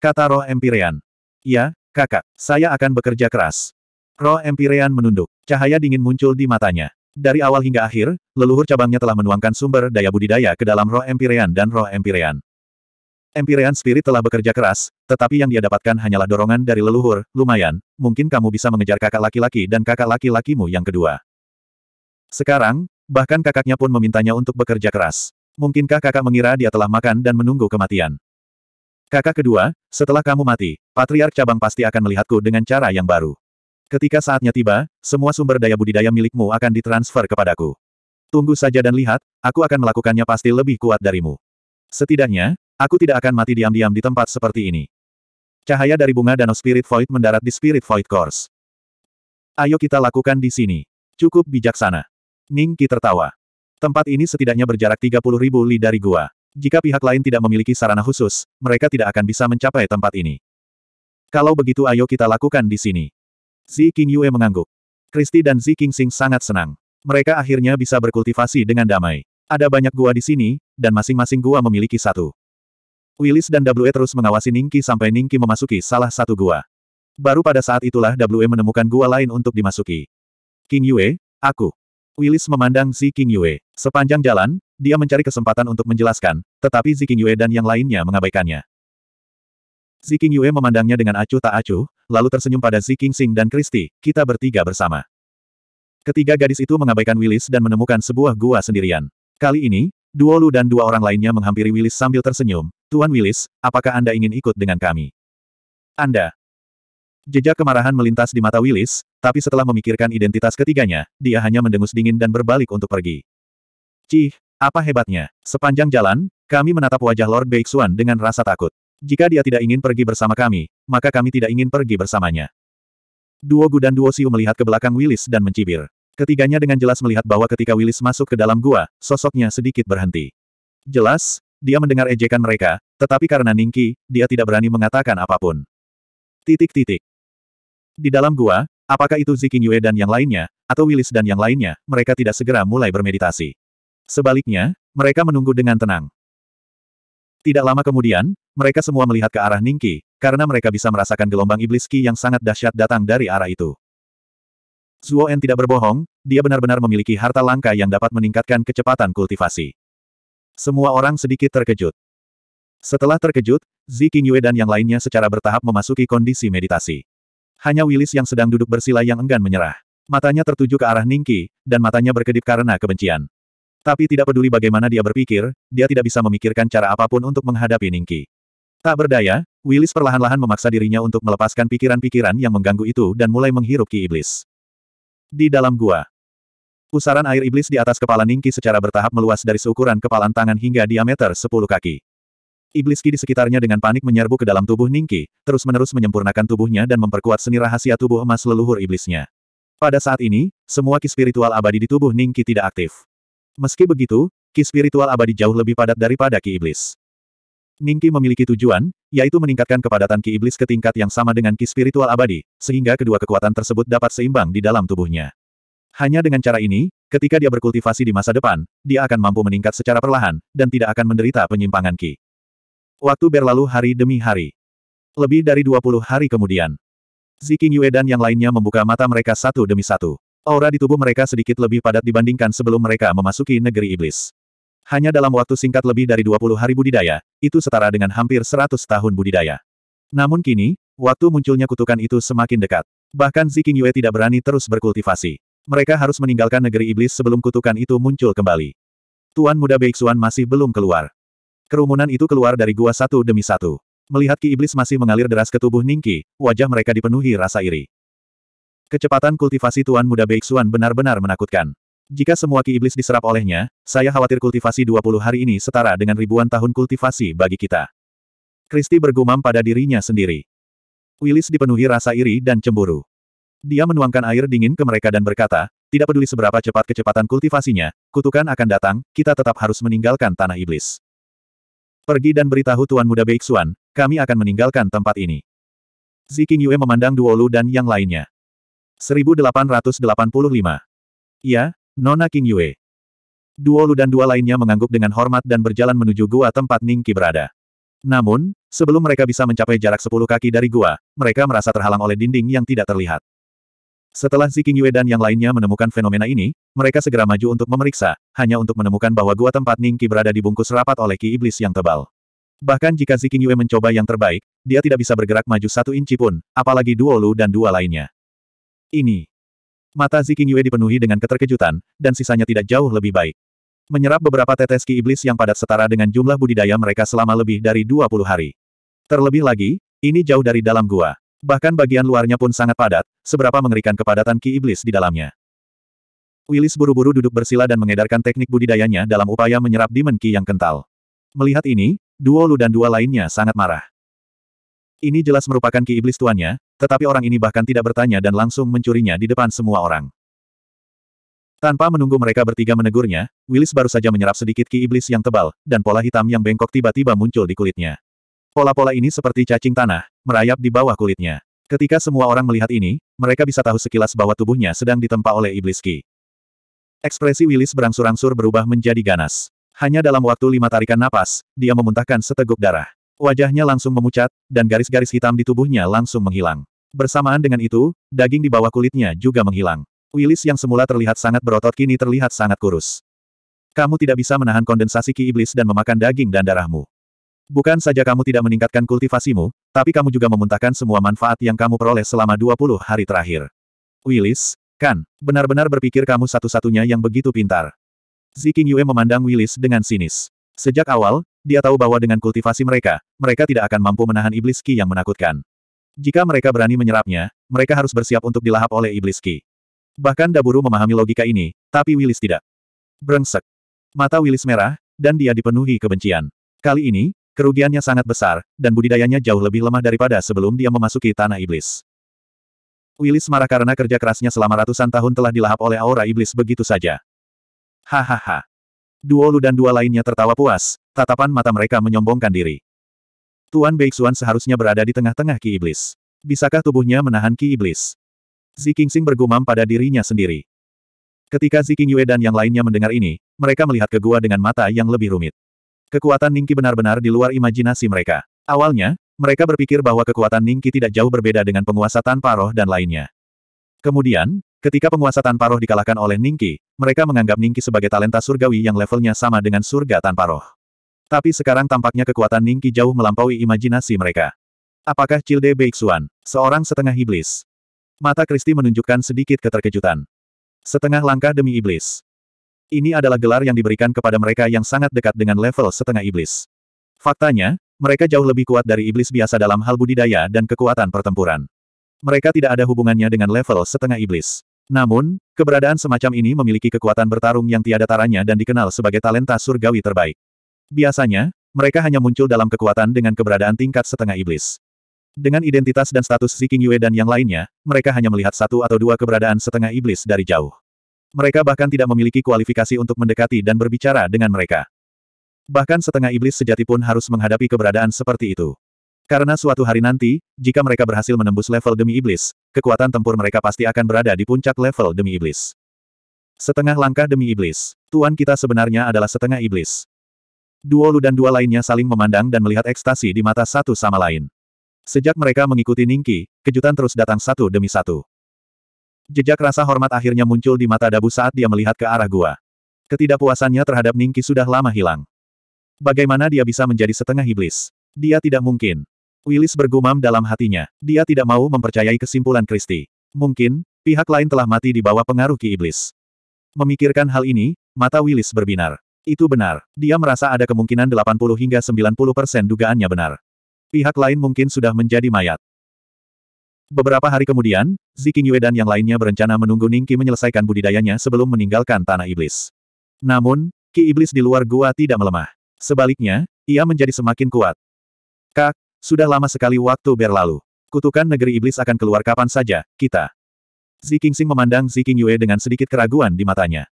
Kata roh Empyrean. Ya, kakak, saya akan bekerja keras. Roh Empyrean menunduk. Cahaya dingin muncul di matanya. Dari awal hingga akhir, leluhur cabangnya telah menuangkan sumber daya budidaya ke dalam roh empyrean dan roh empyrean. Empyrean spirit telah bekerja keras, tetapi yang dia dapatkan hanyalah dorongan dari leluhur, lumayan, mungkin kamu bisa mengejar kakak laki-laki dan kakak laki-lakimu yang kedua. Sekarang, bahkan kakaknya pun memintanya untuk bekerja keras. Mungkinkah kakak mengira dia telah makan dan menunggu kematian? Kakak kedua, setelah kamu mati, patriark cabang pasti akan melihatku dengan cara yang baru. Ketika saatnya tiba, semua sumber daya budidaya milikmu akan ditransfer kepadaku. Tunggu saja dan lihat, aku akan melakukannya pasti lebih kuat darimu. Setidaknya, aku tidak akan mati diam-diam di tempat seperti ini. Cahaya dari bunga danau Spirit Void mendarat di Spirit Void Course. Ayo kita lakukan di sini. Cukup bijaksana. Ning Qi tertawa. Tempat ini setidaknya berjarak 30 ribu li dari gua. Jika pihak lain tidak memiliki sarana khusus, mereka tidak akan bisa mencapai tempat ini. Kalau begitu ayo kita lakukan di sini. Zi King Yue mengangguk. Kristi dan Zi King Sing sangat senang. Mereka akhirnya bisa berkultivasi dengan damai. Ada banyak gua di sini, dan masing-masing gua memiliki satu. Willis dan WE terus mengawasi Ningki sampai Ningki memasuki salah satu gua. Baru pada saat itulah WE menemukan gua lain untuk dimasuki. King Yue, aku. Willis memandang Zi King Yue. Sepanjang jalan, dia mencari kesempatan untuk menjelaskan, tetapi Zi King Yue dan yang lainnya mengabaikannya. Ziking Yue memandangnya dengan acuh tak acuh, lalu tersenyum pada Ziking Sing dan Kristi, kita bertiga bersama. Ketiga gadis itu mengabaikan Willis dan menemukan sebuah gua sendirian. Kali ini, Duo Lu dan dua orang lainnya menghampiri Willis sambil tersenyum, Tuan Willis, apakah Anda ingin ikut dengan kami? Anda. Jejak kemarahan melintas di mata Willis, tapi setelah memikirkan identitas ketiganya, dia hanya mendengus dingin dan berbalik untuk pergi. Cih, apa hebatnya? Sepanjang jalan, kami menatap wajah Lord Xuan dengan rasa takut. Jika dia tidak ingin pergi bersama kami, maka kami tidak ingin pergi bersamanya. Duo Gu dan Duo Siu melihat ke belakang Willis dan mencibir. Ketiganya dengan jelas melihat bahwa ketika Willis masuk ke dalam gua, sosoknya sedikit berhenti. Jelas, dia mendengar ejekan mereka, tetapi karena Ningki, dia tidak berani mengatakan apapun. Titik-titik. Di dalam gua, apakah itu Ziking Yue dan yang lainnya, atau Willis dan yang lainnya, mereka tidak segera mulai bermeditasi. Sebaliknya, mereka menunggu dengan tenang. Tidak lama kemudian, mereka semua melihat ke arah Ningki, karena mereka bisa merasakan gelombang iblis Qi yang sangat dahsyat datang dari arah itu. Zuo En tidak berbohong, dia benar-benar memiliki harta langka yang dapat meningkatkan kecepatan kultivasi. Semua orang sedikit terkejut. Setelah terkejut, Zi Yue dan yang lainnya secara bertahap memasuki kondisi meditasi. Hanya Willis yang sedang duduk bersila yang enggan menyerah. Matanya tertuju ke arah Ningki, dan matanya berkedip karena kebencian. Tapi tidak peduli bagaimana dia berpikir, dia tidak bisa memikirkan cara apapun untuk menghadapi Ningki. Tak berdaya, Willis perlahan-lahan memaksa dirinya untuk melepaskan pikiran-pikiran yang mengganggu itu dan mulai menghirup ki iblis. Di dalam gua. Pusaran air iblis di atas kepala Ningki secara bertahap meluas dari seukuran kepalan tangan hingga diameter 10 kaki. Iblis ki di sekitarnya dengan panik menyerbu ke dalam tubuh Ningki, terus-menerus menyempurnakan tubuhnya dan memperkuat seni rahasia tubuh emas leluhur iblisnya. Pada saat ini, semua ki spiritual abadi di tubuh Ningki tidak aktif. Meski begitu, ki spiritual abadi jauh lebih padat daripada ki iblis. Ningki memiliki tujuan, yaitu meningkatkan kepadatan ki iblis ke tingkat yang sama dengan ki spiritual abadi, sehingga kedua kekuatan tersebut dapat seimbang di dalam tubuhnya. Hanya dengan cara ini, ketika dia berkultivasi di masa depan, dia akan mampu meningkat secara perlahan, dan tidak akan menderita penyimpangan ki. Waktu berlalu hari demi hari. Lebih dari 20 hari kemudian. Ziking Yue dan yang lainnya membuka mata mereka satu demi satu. Aura di tubuh mereka sedikit lebih padat dibandingkan sebelum mereka memasuki negeri iblis. Hanya dalam waktu singkat lebih dari 20 hari budidaya, itu setara dengan hampir 100 tahun budidaya. Namun kini, waktu munculnya kutukan itu semakin dekat. Bahkan Ziking Yue tidak berani terus berkultivasi. Mereka harus meninggalkan negeri iblis sebelum kutukan itu muncul kembali. Tuan muda Beixuan masih belum keluar. Kerumunan itu keluar dari gua satu demi satu. Melihat ki iblis masih mengalir deras ke tubuh Ningki, wajah mereka dipenuhi rasa iri. Kecepatan kultivasi Tuan Muda Beixuan benar-benar menakutkan. Jika semua ki iblis diserap olehnya, saya khawatir kultivasi 20 hari ini setara dengan ribuan tahun kultivasi bagi kita. Kristi bergumam pada dirinya sendiri. Willis dipenuhi rasa iri dan cemburu. Dia menuangkan air dingin ke mereka dan berkata, tidak peduli seberapa cepat kecepatan kultivasinya, kutukan akan datang, kita tetap harus meninggalkan tanah iblis. Pergi dan beritahu Tuan Muda Beixuan, kami akan meninggalkan tempat ini. Ziking Yue memandang Duolu dan yang lainnya. 1885. Ya, Nona King Yue. Duo Lu dan dua lainnya mengangguk dengan hormat dan berjalan menuju gua tempat Ning Ningki berada. Namun, sebelum mereka bisa mencapai jarak 10 kaki dari gua, mereka merasa terhalang oleh dinding yang tidak terlihat. Setelah King Yue dan yang lainnya menemukan fenomena ini, mereka segera maju untuk memeriksa, hanya untuk menemukan bahwa gua tempat Ning Ningki berada dibungkus rapat oleh ki iblis yang tebal. Bahkan jika King Yue mencoba yang terbaik, dia tidak bisa bergerak maju satu inci pun, apalagi Duo Lu dan dua lainnya ini. Mata Ziking Yue dipenuhi dengan keterkejutan, dan sisanya tidak jauh lebih baik. Menyerap beberapa tetes ki iblis yang padat setara dengan jumlah budidaya mereka selama lebih dari 20 hari. Terlebih lagi, ini jauh dari dalam gua. Bahkan bagian luarnya pun sangat padat, seberapa mengerikan kepadatan ki iblis di dalamnya. Willis buru-buru duduk bersila dan mengedarkan teknik budidayanya dalam upaya menyerap dimenki yang kental. Melihat ini, Duo Lu dan dua lainnya sangat marah. Ini jelas merupakan ki iblis tuannya, tetapi orang ini bahkan tidak bertanya dan langsung mencurinya di depan semua orang. Tanpa menunggu mereka bertiga menegurnya, Willis baru saja menyerap sedikit ki iblis yang tebal, dan pola hitam yang bengkok tiba-tiba muncul di kulitnya. Pola-pola ini seperti cacing tanah, merayap di bawah kulitnya. Ketika semua orang melihat ini, mereka bisa tahu sekilas bahwa tubuhnya sedang ditempa oleh iblis ki. Ekspresi Willis berangsur-angsur berubah menjadi ganas. Hanya dalam waktu lima tarikan napas, dia memuntahkan seteguk darah. Wajahnya langsung memucat, dan garis-garis hitam di tubuhnya langsung menghilang. Bersamaan dengan itu, daging di bawah kulitnya juga menghilang. Willis yang semula terlihat sangat berotot kini terlihat sangat kurus. Kamu tidak bisa menahan kondensasi ki iblis dan memakan daging dan darahmu. Bukan saja kamu tidak meningkatkan kultivasimu, tapi kamu juga memuntahkan semua manfaat yang kamu peroleh selama 20 hari terakhir. Willis, kan, benar-benar berpikir kamu satu-satunya yang begitu pintar. Ziking Yue memandang Willis dengan sinis. Sejak awal, dia tahu bahwa dengan kultivasi mereka, mereka tidak akan mampu menahan iblis Ki yang menakutkan. Jika mereka berani menyerapnya, mereka harus bersiap untuk dilahap oleh iblis Ki. Bahkan Daburu memahami logika ini, tapi Willis tidak. Brengsek. Mata Willis merah, dan dia dipenuhi kebencian. Kali ini, kerugiannya sangat besar, dan budidayanya jauh lebih lemah daripada sebelum dia memasuki tanah iblis. Willis marah karena kerja kerasnya selama ratusan tahun telah dilahap oleh aura iblis begitu saja. Hahaha. Duo Lu dan dua lainnya tertawa puas, tatapan mata mereka menyombongkan diri. Tuan Beixuan seharusnya berada di tengah-tengah Ki Iblis. Bisakah tubuhnya menahan Ki Iblis? Zi Qingxing bergumam pada dirinya sendiri. Ketika Zi Qingyue dan yang lainnya mendengar ini, mereka melihat ke gua dengan mata yang lebih rumit. Kekuatan Ningki benar-benar di luar imajinasi mereka. Awalnya, mereka berpikir bahwa kekuatan Ningki tidak jauh berbeda dengan penguasa tanpa roh dan lainnya. Kemudian, Ketika penguasa tanpa roh dikalahkan oleh Ningki, mereka menganggap Ningki sebagai talenta surgawi yang levelnya sama dengan surga tanpa roh. Tapi sekarang tampaknya kekuatan Ningki jauh melampaui imajinasi mereka. Apakah Childe Beixuan, seorang setengah iblis? Mata Kristi menunjukkan sedikit keterkejutan. Setengah langkah demi iblis. Ini adalah gelar yang diberikan kepada mereka yang sangat dekat dengan level setengah iblis. Faktanya, mereka jauh lebih kuat dari iblis biasa dalam hal budidaya dan kekuatan pertempuran. Mereka tidak ada hubungannya dengan level setengah iblis. Namun, keberadaan semacam ini memiliki kekuatan bertarung yang tiada taranya dan dikenal sebagai talenta surgawi terbaik. Biasanya, mereka hanya muncul dalam kekuatan dengan keberadaan tingkat setengah iblis. Dengan identitas dan status Ziking Yue dan yang lainnya, mereka hanya melihat satu atau dua keberadaan setengah iblis dari jauh. Mereka bahkan tidak memiliki kualifikasi untuk mendekati dan berbicara dengan mereka. Bahkan setengah iblis sejati pun harus menghadapi keberadaan seperti itu. Karena suatu hari nanti, jika mereka berhasil menembus level demi iblis, kekuatan tempur mereka pasti akan berada di puncak level demi iblis. Setengah langkah demi iblis. Tuan kita sebenarnya adalah setengah iblis. Duo Lu dan dua lainnya saling memandang dan melihat ekstasi di mata satu sama lain. Sejak mereka mengikuti Ningki, kejutan terus datang satu demi satu. Jejak rasa hormat akhirnya muncul di mata Dabu saat dia melihat ke arah gua. Ketidakpuasannya terhadap Ningki sudah lama hilang. Bagaimana dia bisa menjadi setengah iblis? Dia tidak mungkin. Willis bergumam dalam hatinya. Dia tidak mau mempercayai kesimpulan Kristi. Mungkin, pihak lain telah mati di bawah pengaruh Ki Iblis. Memikirkan hal ini, mata Willis berbinar. Itu benar. Dia merasa ada kemungkinan 80 hingga 90 persen dugaannya benar. Pihak lain mungkin sudah menjadi mayat. Beberapa hari kemudian, Ziking Yue dan yang lainnya berencana menunggu Ningki menyelesaikan budidayanya sebelum meninggalkan tanah iblis. Namun, Ki Iblis di luar gua tidak melemah. Sebaliknya, ia menjadi semakin kuat. Kak, sudah lama sekali waktu berlalu. Kutukan negeri iblis akan keluar kapan saja, kita. Zi Qingxing memandang Zi Qing Yue dengan sedikit keraguan di matanya.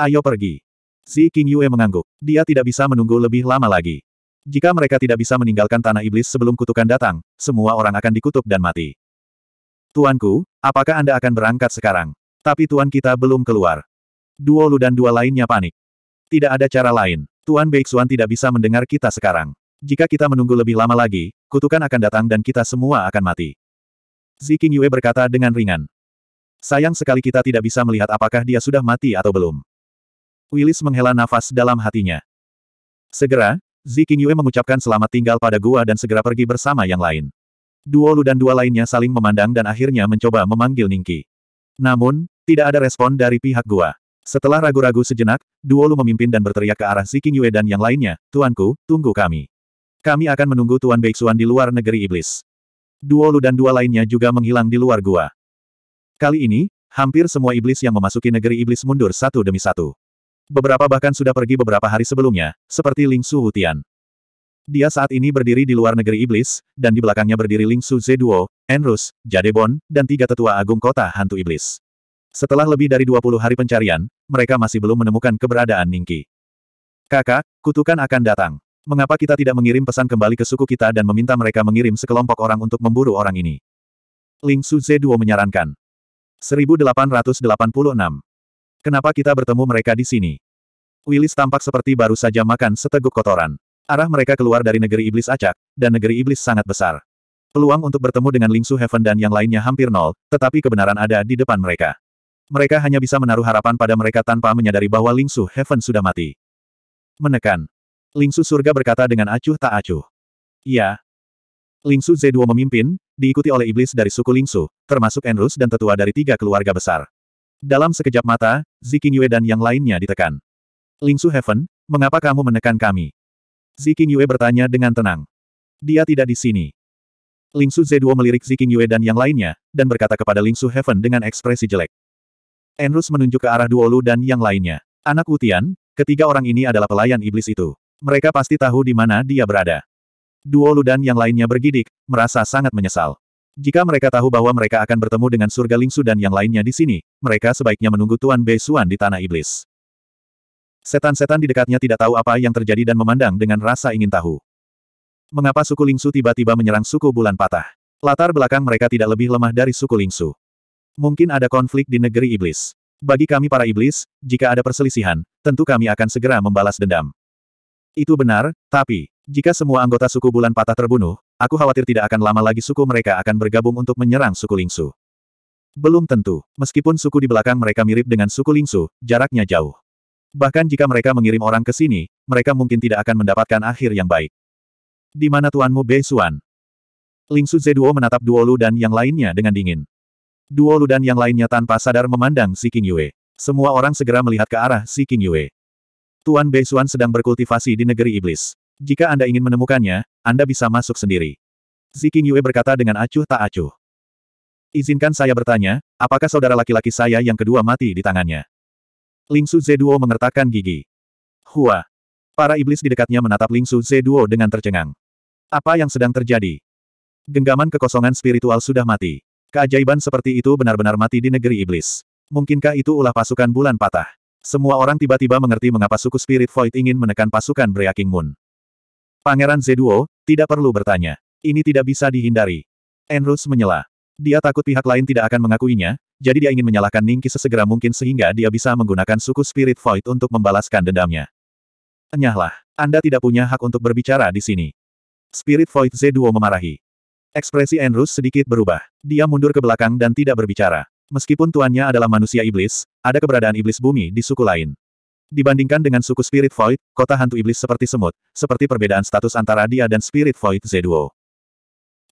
Ayo pergi. Zi Qing Yue mengangguk. Dia tidak bisa menunggu lebih lama lagi. Jika mereka tidak bisa meninggalkan tanah iblis sebelum kutukan datang, semua orang akan dikutuk dan mati. Tuanku, apakah Anda akan berangkat sekarang? Tapi tuan kita belum keluar. Duo Lu dan dua lainnya panik. Tidak ada cara lain. Tuan Beixuan tidak bisa mendengar kita sekarang. Jika kita menunggu lebih lama lagi, kutukan akan datang dan kita semua akan mati. Ziking Yue berkata dengan ringan. Sayang sekali kita tidak bisa melihat apakah dia sudah mati atau belum. Willis menghela nafas dalam hatinya. Segera, Ziking Yue mengucapkan selamat tinggal pada gua dan segera pergi bersama yang lain. Duo Lu dan dua lainnya saling memandang dan akhirnya mencoba memanggil Ningki. Namun, tidak ada respon dari pihak gua. Setelah ragu-ragu sejenak, Duo Lu memimpin dan berteriak ke arah Ziking Yue dan yang lainnya, Tuanku, tunggu kami. Kami akan menunggu Tuan Beixuan di luar negeri iblis. Duo Lu dan dua lainnya juga menghilang di luar gua. Kali ini, hampir semua iblis yang memasuki negeri iblis mundur satu demi satu. Beberapa bahkan sudah pergi beberapa hari sebelumnya, seperti Ling Su Hutian. Dia saat ini berdiri di luar negeri iblis, dan di belakangnya berdiri Ling Su Zeduo, Enrus, Jadebon, dan tiga tetua agung kota hantu iblis. Setelah lebih dari 20 hari pencarian, mereka masih belum menemukan keberadaan Ningki. Kakak, kutukan akan datang. Mengapa kita tidak mengirim pesan kembali ke suku kita dan meminta mereka mengirim sekelompok orang untuk memburu orang ini? Ling Suze Duo menyarankan. 1886. Kenapa kita bertemu mereka di sini? Willis tampak seperti baru saja makan seteguk kotoran. Arah mereka keluar dari negeri iblis acak, dan negeri iblis sangat besar. Peluang untuk bertemu dengan Ling Su Heaven dan yang lainnya hampir nol, tetapi kebenaran ada di depan mereka. Mereka hanya bisa menaruh harapan pada mereka tanpa menyadari bahwa Ling Su Heaven sudah mati. Menekan. Lingsu surga berkata dengan acuh tak acuh. Ya. Lingsu Z2 memimpin, diikuti oleh iblis dari suku Lingsu, termasuk Enrus dan tetua dari tiga keluarga besar. Dalam sekejap mata, Ziking Yue dan yang lainnya ditekan. Lingsu Heaven, mengapa kamu menekan kami? Ziking Yue bertanya dengan tenang. Dia tidak di sini. Lingsu Z2 melirik Ziking Yue dan yang lainnya, dan berkata kepada Lingsu Heaven dengan ekspresi jelek. Enrus menunjuk ke arah Duolu dan yang lainnya. Anak Utian, ketiga orang ini adalah pelayan iblis itu. Mereka pasti tahu di mana dia berada. Duo Ludan yang lainnya bergidik, merasa sangat menyesal. Jika mereka tahu bahwa mereka akan bertemu dengan surga Lingsu dan yang lainnya di sini, mereka sebaiknya menunggu Tuan Bei Xuan di Tanah Iblis. Setan-setan di dekatnya tidak tahu apa yang terjadi dan memandang dengan rasa ingin tahu. Mengapa suku Lingsu tiba-tiba menyerang suku Bulan Patah? Latar belakang mereka tidak lebih lemah dari suku Lingsu. Mungkin ada konflik di negeri iblis. Bagi kami para iblis, jika ada perselisihan, tentu kami akan segera membalas dendam. Itu benar, tapi, jika semua anggota suku bulan patah terbunuh, aku khawatir tidak akan lama lagi suku mereka akan bergabung untuk menyerang suku Lingsu. Belum tentu, meskipun suku di belakang mereka mirip dengan suku Lingsu, jaraknya jauh. Bahkan jika mereka mengirim orang ke sini, mereka mungkin tidak akan mendapatkan akhir yang baik. Di mana tuanmu Bei Suan? Lingsu Zeduo menatap Duo Lu dan yang lainnya dengan dingin. Duo Lu dan yang lainnya tanpa sadar memandang Si King Yue. Semua orang segera melihat ke arah Si King Yue. Tuan Beisuan sedang berkultivasi di negeri iblis. Jika Anda ingin menemukannya, Anda bisa masuk sendiri. Ziking Yue berkata dengan acuh tak acuh. Izinkan saya bertanya, apakah saudara laki-laki saya yang kedua mati di tangannya? Ling Su Zeduo mengertakkan gigi. Hua. Para iblis di dekatnya menatap Ling Su Zeduo dengan tercengang. Apa yang sedang terjadi? Genggaman kekosongan spiritual sudah mati. Keajaiban seperti itu benar-benar mati di negeri iblis. Mungkinkah itu ulah pasukan bulan patah? Semua orang tiba-tiba mengerti mengapa suku Spirit Void ingin menekan pasukan Breaking Moon. Pangeran Zeduo, tidak perlu bertanya. Ini tidak bisa dihindari. Enrus menyela. Dia takut pihak lain tidak akan mengakuinya, jadi dia ingin menyalahkan Ningki sesegera mungkin sehingga dia bisa menggunakan suku Spirit Void untuk membalaskan dendamnya. Enyahlah, Anda tidak punya hak untuk berbicara di sini. Spirit Void Zeduo memarahi. Ekspresi Enrus sedikit berubah. Dia mundur ke belakang dan tidak berbicara. Meskipun tuannya adalah manusia iblis, ada keberadaan iblis bumi di suku lain. Dibandingkan dengan suku Spirit Void, kota hantu iblis seperti semut, seperti perbedaan status antara dia dan Spirit Void Zeduo.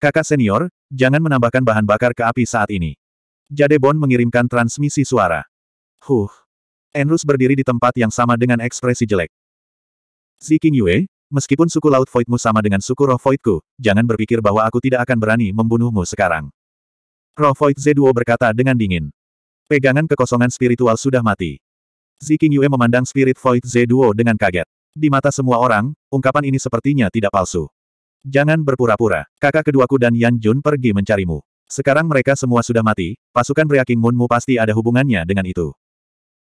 Kakak senior, jangan menambahkan bahan bakar ke api saat ini. Jade Jadebon mengirimkan transmisi suara. Huh. Enrus berdiri di tempat yang sama dengan ekspresi jelek. Ziking Yue, meskipun suku laut Voidmu sama dengan suku roh Voidku, jangan berpikir bahwa aku tidak akan berani membunuhmu sekarang. Roh Void Z2 berkata dengan dingin. Pegangan kekosongan spiritual sudah mati. Ziking Yue memandang Spirit Void Z2 dengan kaget. Di mata semua orang, ungkapan ini sepertinya tidak palsu. Jangan berpura-pura, kakak keduaku dan Yan Jun pergi mencarimu. Sekarang mereka semua sudah mati, pasukan Reaking Moonmu pasti ada hubungannya dengan itu.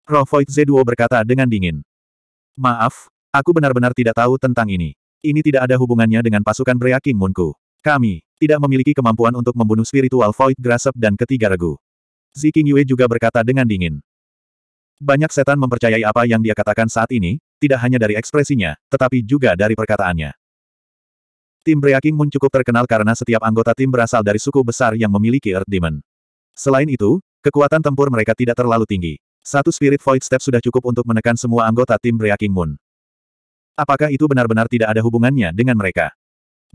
Roh Void Z2 berkata dengan dingin. Maaf, aku benar-benar tidak tahu tentang ini. Ini tidak ada hubungannya dengan pasukan Reaking Moonku. Kami, tidak memiliki kemampuan untuk membunuh spiritual void grasep dan ketiga regu. Ziking Yue juga berkata dengan dingin. Banyak setan mempercayai apa yang dia katakan saat ini, tidak hanya dari ekspresinya, tetapi juga dari perkataannya. Tim Breaking Moon cukup terkenal karena setiap anggota tim berasal dari suku besar yang memiliki Earth Demon. Selain itu, kekuatan tempur mereka tidak terlalu tinggi. Satu Spirit Void Step sudah cukup untuk menekan semua anggota tim Breaking Moon. Apakah itu benar-benar tidak ada hubungannya dengan mereka?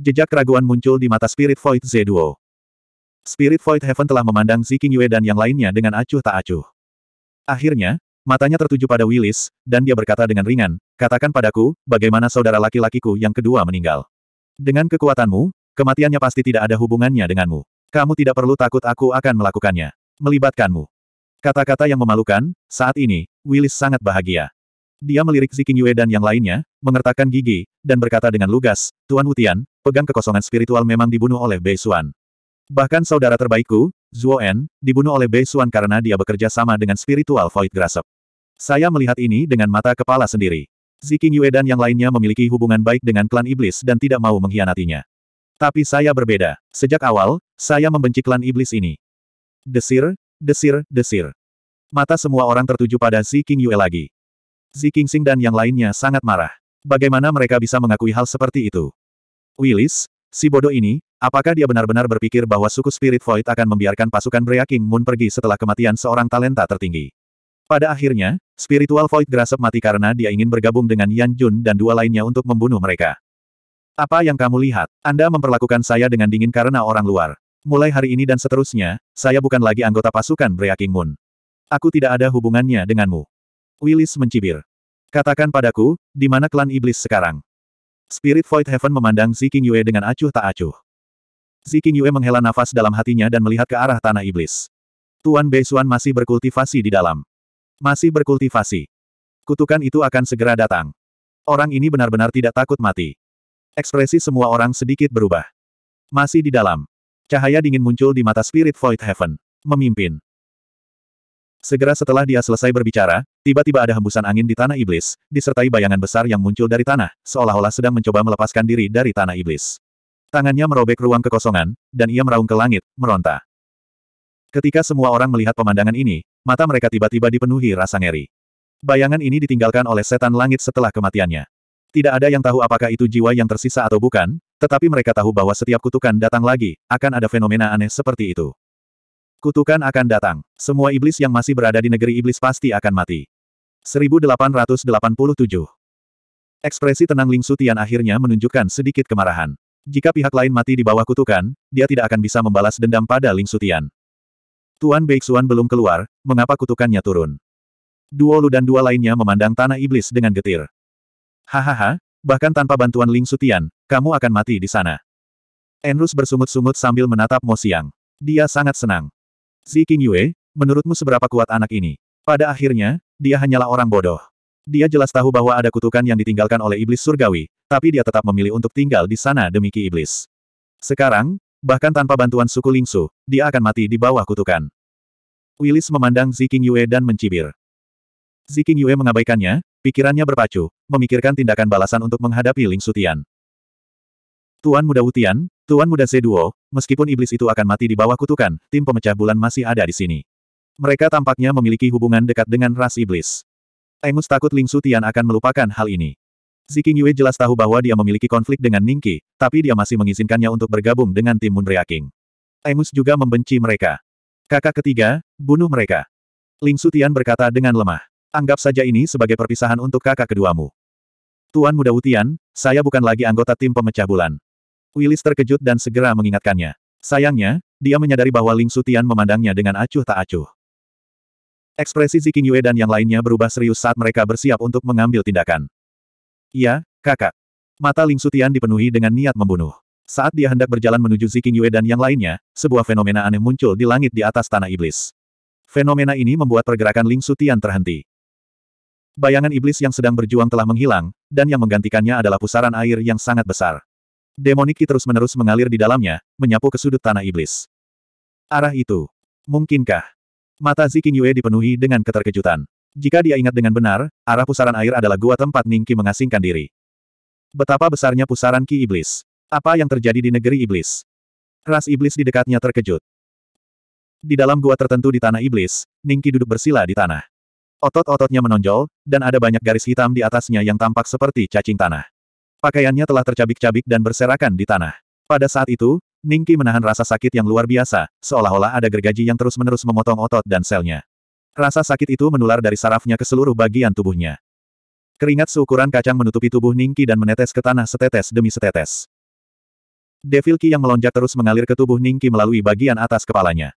Jejak keraguan muncul di mata Spirit Void z 2 Spirit Void Heaven telah memandang Ziking Yue dan yang lainnya dengan acuh tak acuh. Akhirnya, matanya tertuju pada Willis, dan dia berkata dengan ringan, katakan padaku, bagaimana saudara laki-lakiku yang kedua meninggal. Dengan kekuatanmu, kematiannya pasti tidak ada hubungannya denganmu. Kamu tidak perlu takut aku akan melakukannya. Melibatkanmu. Kata-kata yang memalukan, saat ini, Willis sangat bahagia. Dia melirik Ziking Yue dan yang lainnya, mengertakkan gigi, dan berkata dengan lugas, Tuan Wutian, pegang kekosongan spiritual memang dibunuh oleh Bei Xuan. Bahkan saudara terbaikku, Zhuo En, dibunuh oleh Bei Xuan karena dia bekerja sama dengan spiritual Void Grasp. Saya melihat ini dengan mata kepala sendiri. Ziking Yue dan yang lainnya memiliki hubungan baik dengan klan iblis dan tidak mau mengkhianatinya. Tapi saya berbeda. Sejak awal, saya membenci klan iblis ini. Desir, desir, desir. Mata semua orang tertuju pada Ziking Yue lagi. Ziking Sing dan yang lainnya sangat marah. Bagaimana mereka bisa mengakui hal seperti itu? Willis, si bodoh ini, apakah dia benar-benar berpikir bahwa suku Spirit Void akan membiarkan pasukan King Moon pergi setelah kematian seorang talenta tertinggi? Pada akhirnya, Spiritual Void Grasep mati karena dia ingin bergabung dengan Yan Jun dan dua lainnya untuk membunuh mereka. Apa yang kamu lihat? Anda memperlakukan saya dengan dingin karena orang luar. Mulai hari ini dan seterusnya, saya bukan lagi anggota pasukan King Moon. Aku tidak ada hubungannya denganmu. Willis mencibir. Katakan padaku, di mana klan iblis sekarang? Spirit Void Heaven memandang Ziking Yue dengan acuh tak acuh. Ziking Yue menghela nafas dalam hatinya dan melihat ke arah tanah iblis. Tuan Bei Beisuan masih berkultivasi di dalam. Masih berkultivasi. Kutukan itu akan segera datang. Orang ini benar-benar tidak takut mati. Ekspresi semua orang sedikit berubah. Masih di dalam. Cahaya dingin muncul di mata Spirit Void Heaven. Memimpin. Segera setelah dia selesai berbicara, tiba-tiba ada hembusan angin di tanah iblis, disertai bayangan besar yang muncul dari tanah, seolah-olah sedang mencoba melepaskan diri dari tanah iblis. Tangannya merobek ruang kekosongan, dan ia meraung ke langit, meronta. Ketika semua orang melihat pemandangan ini, mata mereka tiba-tiba dipenuhi rasa ngeri. Bayangan ini ditinggalkan oleh setan langit setelah kematiannya. Tidak ada yang tahu apakah itu jiwa yang tersisa atau bukan, tetapi mereka tahu bahwa setiap kutukan datang lagi, akan ada fenomena aneh seperti itu. Kutukan akan datang. Semua iblis yang masih berada di negeri iblis pasti akan mati. 1887 Ekspresi tenang Ling Sutian akhirnya menunjukkan sedikit kemarahan. Jika pihak lain mati di bawah kutukan, dia tidak akan bisa membalas dendam pada Ling Sutian. Tuan Beixuan belum keluar, mengapa kutukannya turun? Duo Lu dan dua lainnya memandang tanah iblis dengan getir. Hahaha, bahkan tanpa bantuan Ling Sutian, kamu akan mati di sana. Enrus bersungut-sungut sambil menatap Mo Siang. Dia sangat senang. Zi King Yue, menurutmu seberapa kuat anak ini? Pada akhirnya, dia hanyalah orang bodoh. Dia jelas tahu bahwa ada kutukan yang ditinggalkan oleh iblis surgawi, tapi dia tetap memilih untuk tinggal di sana demi ki iblis. Sekarang, bahkan tanpa bantuan suku Lingsu, dia akan mati di bawah kutukan. Willis memandang Zi King Yue dan mencibir. Zi King Yue mengabaikannya, pikirannya berpacu, memikirkan tindakan balasan untuk menghadapi Ling Sutian. Tuan Muda Wutian, Tuan Muda Zeduo, meskipun iblis itu akan mati di bawah kutukan, tim pemecah bulan masih ada di sini. Mereka tampaknya memiliki hubungan dekat dengan ras iblis. Engus takut Ling Sutian akan melupakan hal ini. Ziking Yue jelas tahu bahwa dia memiliki konflik dengan Ningqi, tapi dia masih mengizinkannya untuk bergabung dengan tim Moonrea King. Engus juga membenci mereka. Kakak ketiga, bunuh mereka. Ling Sutian berkata dengan lemah. Anggap saja ini sebagai perpisahan untuk kakak keduamu. Tuan Muda Wutian, saya bukan lagi anggota tim pemecah bulan. Willis terkejut dan segera mengingatkannya. Sayangnya, dia menyadari bahwa Ling Sutian memandangnya dengan acuh tak acuh. Ekspresi Ziking Yue dan yang lainnya berubah serius saat mereka bersiap untuk mengambil tindakan. Iya, kakak. Mata Ling Sutian dipenuhi dengan niat membunuh. Saat dia hendak berjalan menuju Ziking Yue dan yang lainnya, sebuah fenomena aneh muncul di langit di atas tanah iblis. Fenomena ini membuat pergerakan Ling Sutian terhenti. Bayangan iblis yang sedang berjuang telah menghilang, dan yang menggantikannya adalah pusaran air yang sangat besar. Demoniki terus-menerus mengalir di dalamnya, menyapu ke sudut tanah iblis. Arah itu. Mungkinkah? Mata Ziking Yue dipenuhi dengan keterkejutan. Jika dia ingat dengan benar, arah pusaran air adalah gua tempat Ningki mengasingkan diri. Betapa besarnya pusaran Ki Iblis. Apa yang terjadi di negeri iblis? Ras iblis di dekatnya terkejut. Di dalam gua tertentu di tanah iblis, Ningki duduk bersila di tanah. Otot-ototnya menonjol, dan ada banyak garis hitam di atasnya yang tampak seperti cacing tanah. Pakaiannya telah tercabik-cabik dan berserakan di tanah. Pada saat itu, Ningki menahan rasa sakit yang luar biasa, seolah-olah ada gergaji yang terus-menerus memotong otot dan selnya. Rasa sakit itu menular dari sarafnya ke seluruh bagian tubuhnya. Keringat seukuran kacang menutupi tubuh Ningki dan menetes ke tanah setetes demi setetes. Devil Ki yang melonjak terus mengalir ke tubuh Ningki melalui bagian atas kepalanya.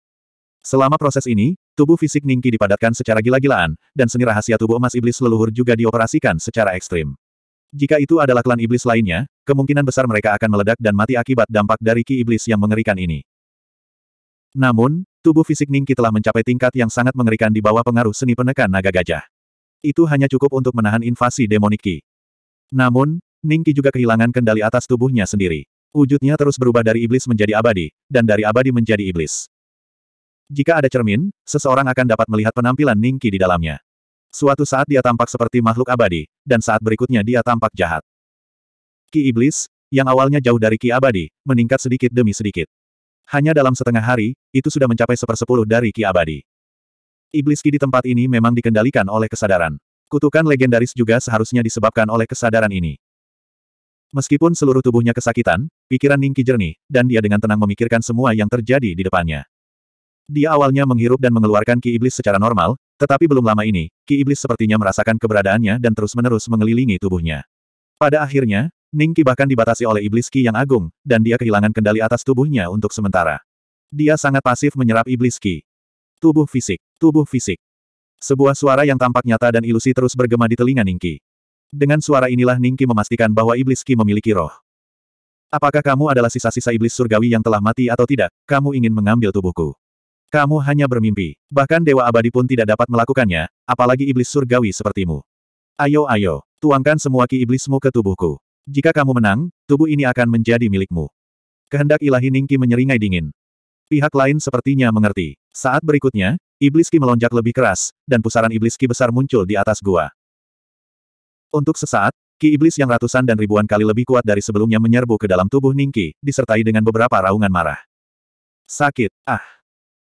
Selama proses ini, tubuh fisik Ningki dipadatkan secara gila-gilaan, dan seni rahasia tubuh emas iblis leluhur juga dioperasikan secara ekstrim. Jika itu adalah klan iblis lainnya, kemungkinan besar mereka akan meledak dan mati akibat dampak dari ki iblis yang mengerikan ini. Namun, tubuh fisik Ningki telah mencapai tingkat yang sangat mengerikan di bawah pengaruh seni penekan naga gajah. Itu hanya cukup untuk menahan invasi demonik Namun, Ningki juga kehilangan kendali atas tubuhnya sendiri. Wujudnya terus berubah dari iblis menjadi abadi, dan dari abadi menjadi iblis. Jika ada cermin, seseorang akan dapat melihat penampilan Ningki di dalamnya. Suatu saat dia tampak seperti makhluk abadi, dan saat berikutnya dia tampak jahat. Ki Iblis, yang awalnya jauh dari Ki Abadi, meningkat sedikit demi sedikit. Hanya dalam setengah hari, itu sudah mencapai sepersepuluh dari Ki Abadi. Iblis Ki di tempat ini memang dikendalikan oleh kesadaran. Kutukan legendaris juga seharusnya disebabkan oleh kesadaran ini. Meskipun seluruh tubuhnya kesakitan, pikiran Ningki jernih, dan dia dengan tenang memikirkan semua yang terjadi di depannya. Dia awalnya menghirup dan mengeluarkan ki iblis secara normal, tetapi belum lama ini, Ki Iblis sepertinya merasakan keberadaannya dan terus-menerus mengelilingi tubuhnya. Pada akhirnya, Ning Qi bahkan dibatasi oleh iblis Ki yang agung, dan dia kehilangan kendali atas tubuhnya untuk sementara. Dia sangat pasif menyerap iblis Ki. Tubuh fisik, tubuh fisik. Sebuah suara yang tampak nyata dan ilusi terus bergema di telinga Ning Qi. Dengan suara inilah Ning Qi memastikan bahwa iblis Ki memiliki roh. Apakah kamu adalah sisa-sisa iblis surgawi yang telah mati atau tidak? Kamu ingin mengambil tubuhku. Kamu hanya bermimpi. Bahkan Dewa Abadi pun tidak dapat melakukannya, apalagi iblis surgawi sepertimu. Ayo ayo, tuangkan semua ki iblismu ke tubuhku. Jika kamu menang, tubuh ini akan menjadi milikmu. Kehendak ilahi Ningki menyeringai dingin. Pihak lain sepertinya mengerti. Saat berikutnya, iblis ki melonjak lebih keras, dan pusaran iblis ki besar muncul di atas gua. Untuk sesaat, Ki iblis yang ratusan dan ribuan kali lebih kuat dari sebelumnya menyerbu ke dalam tubuh Ningki, disertai dengan beberapa raungan marah. Sakit, ah.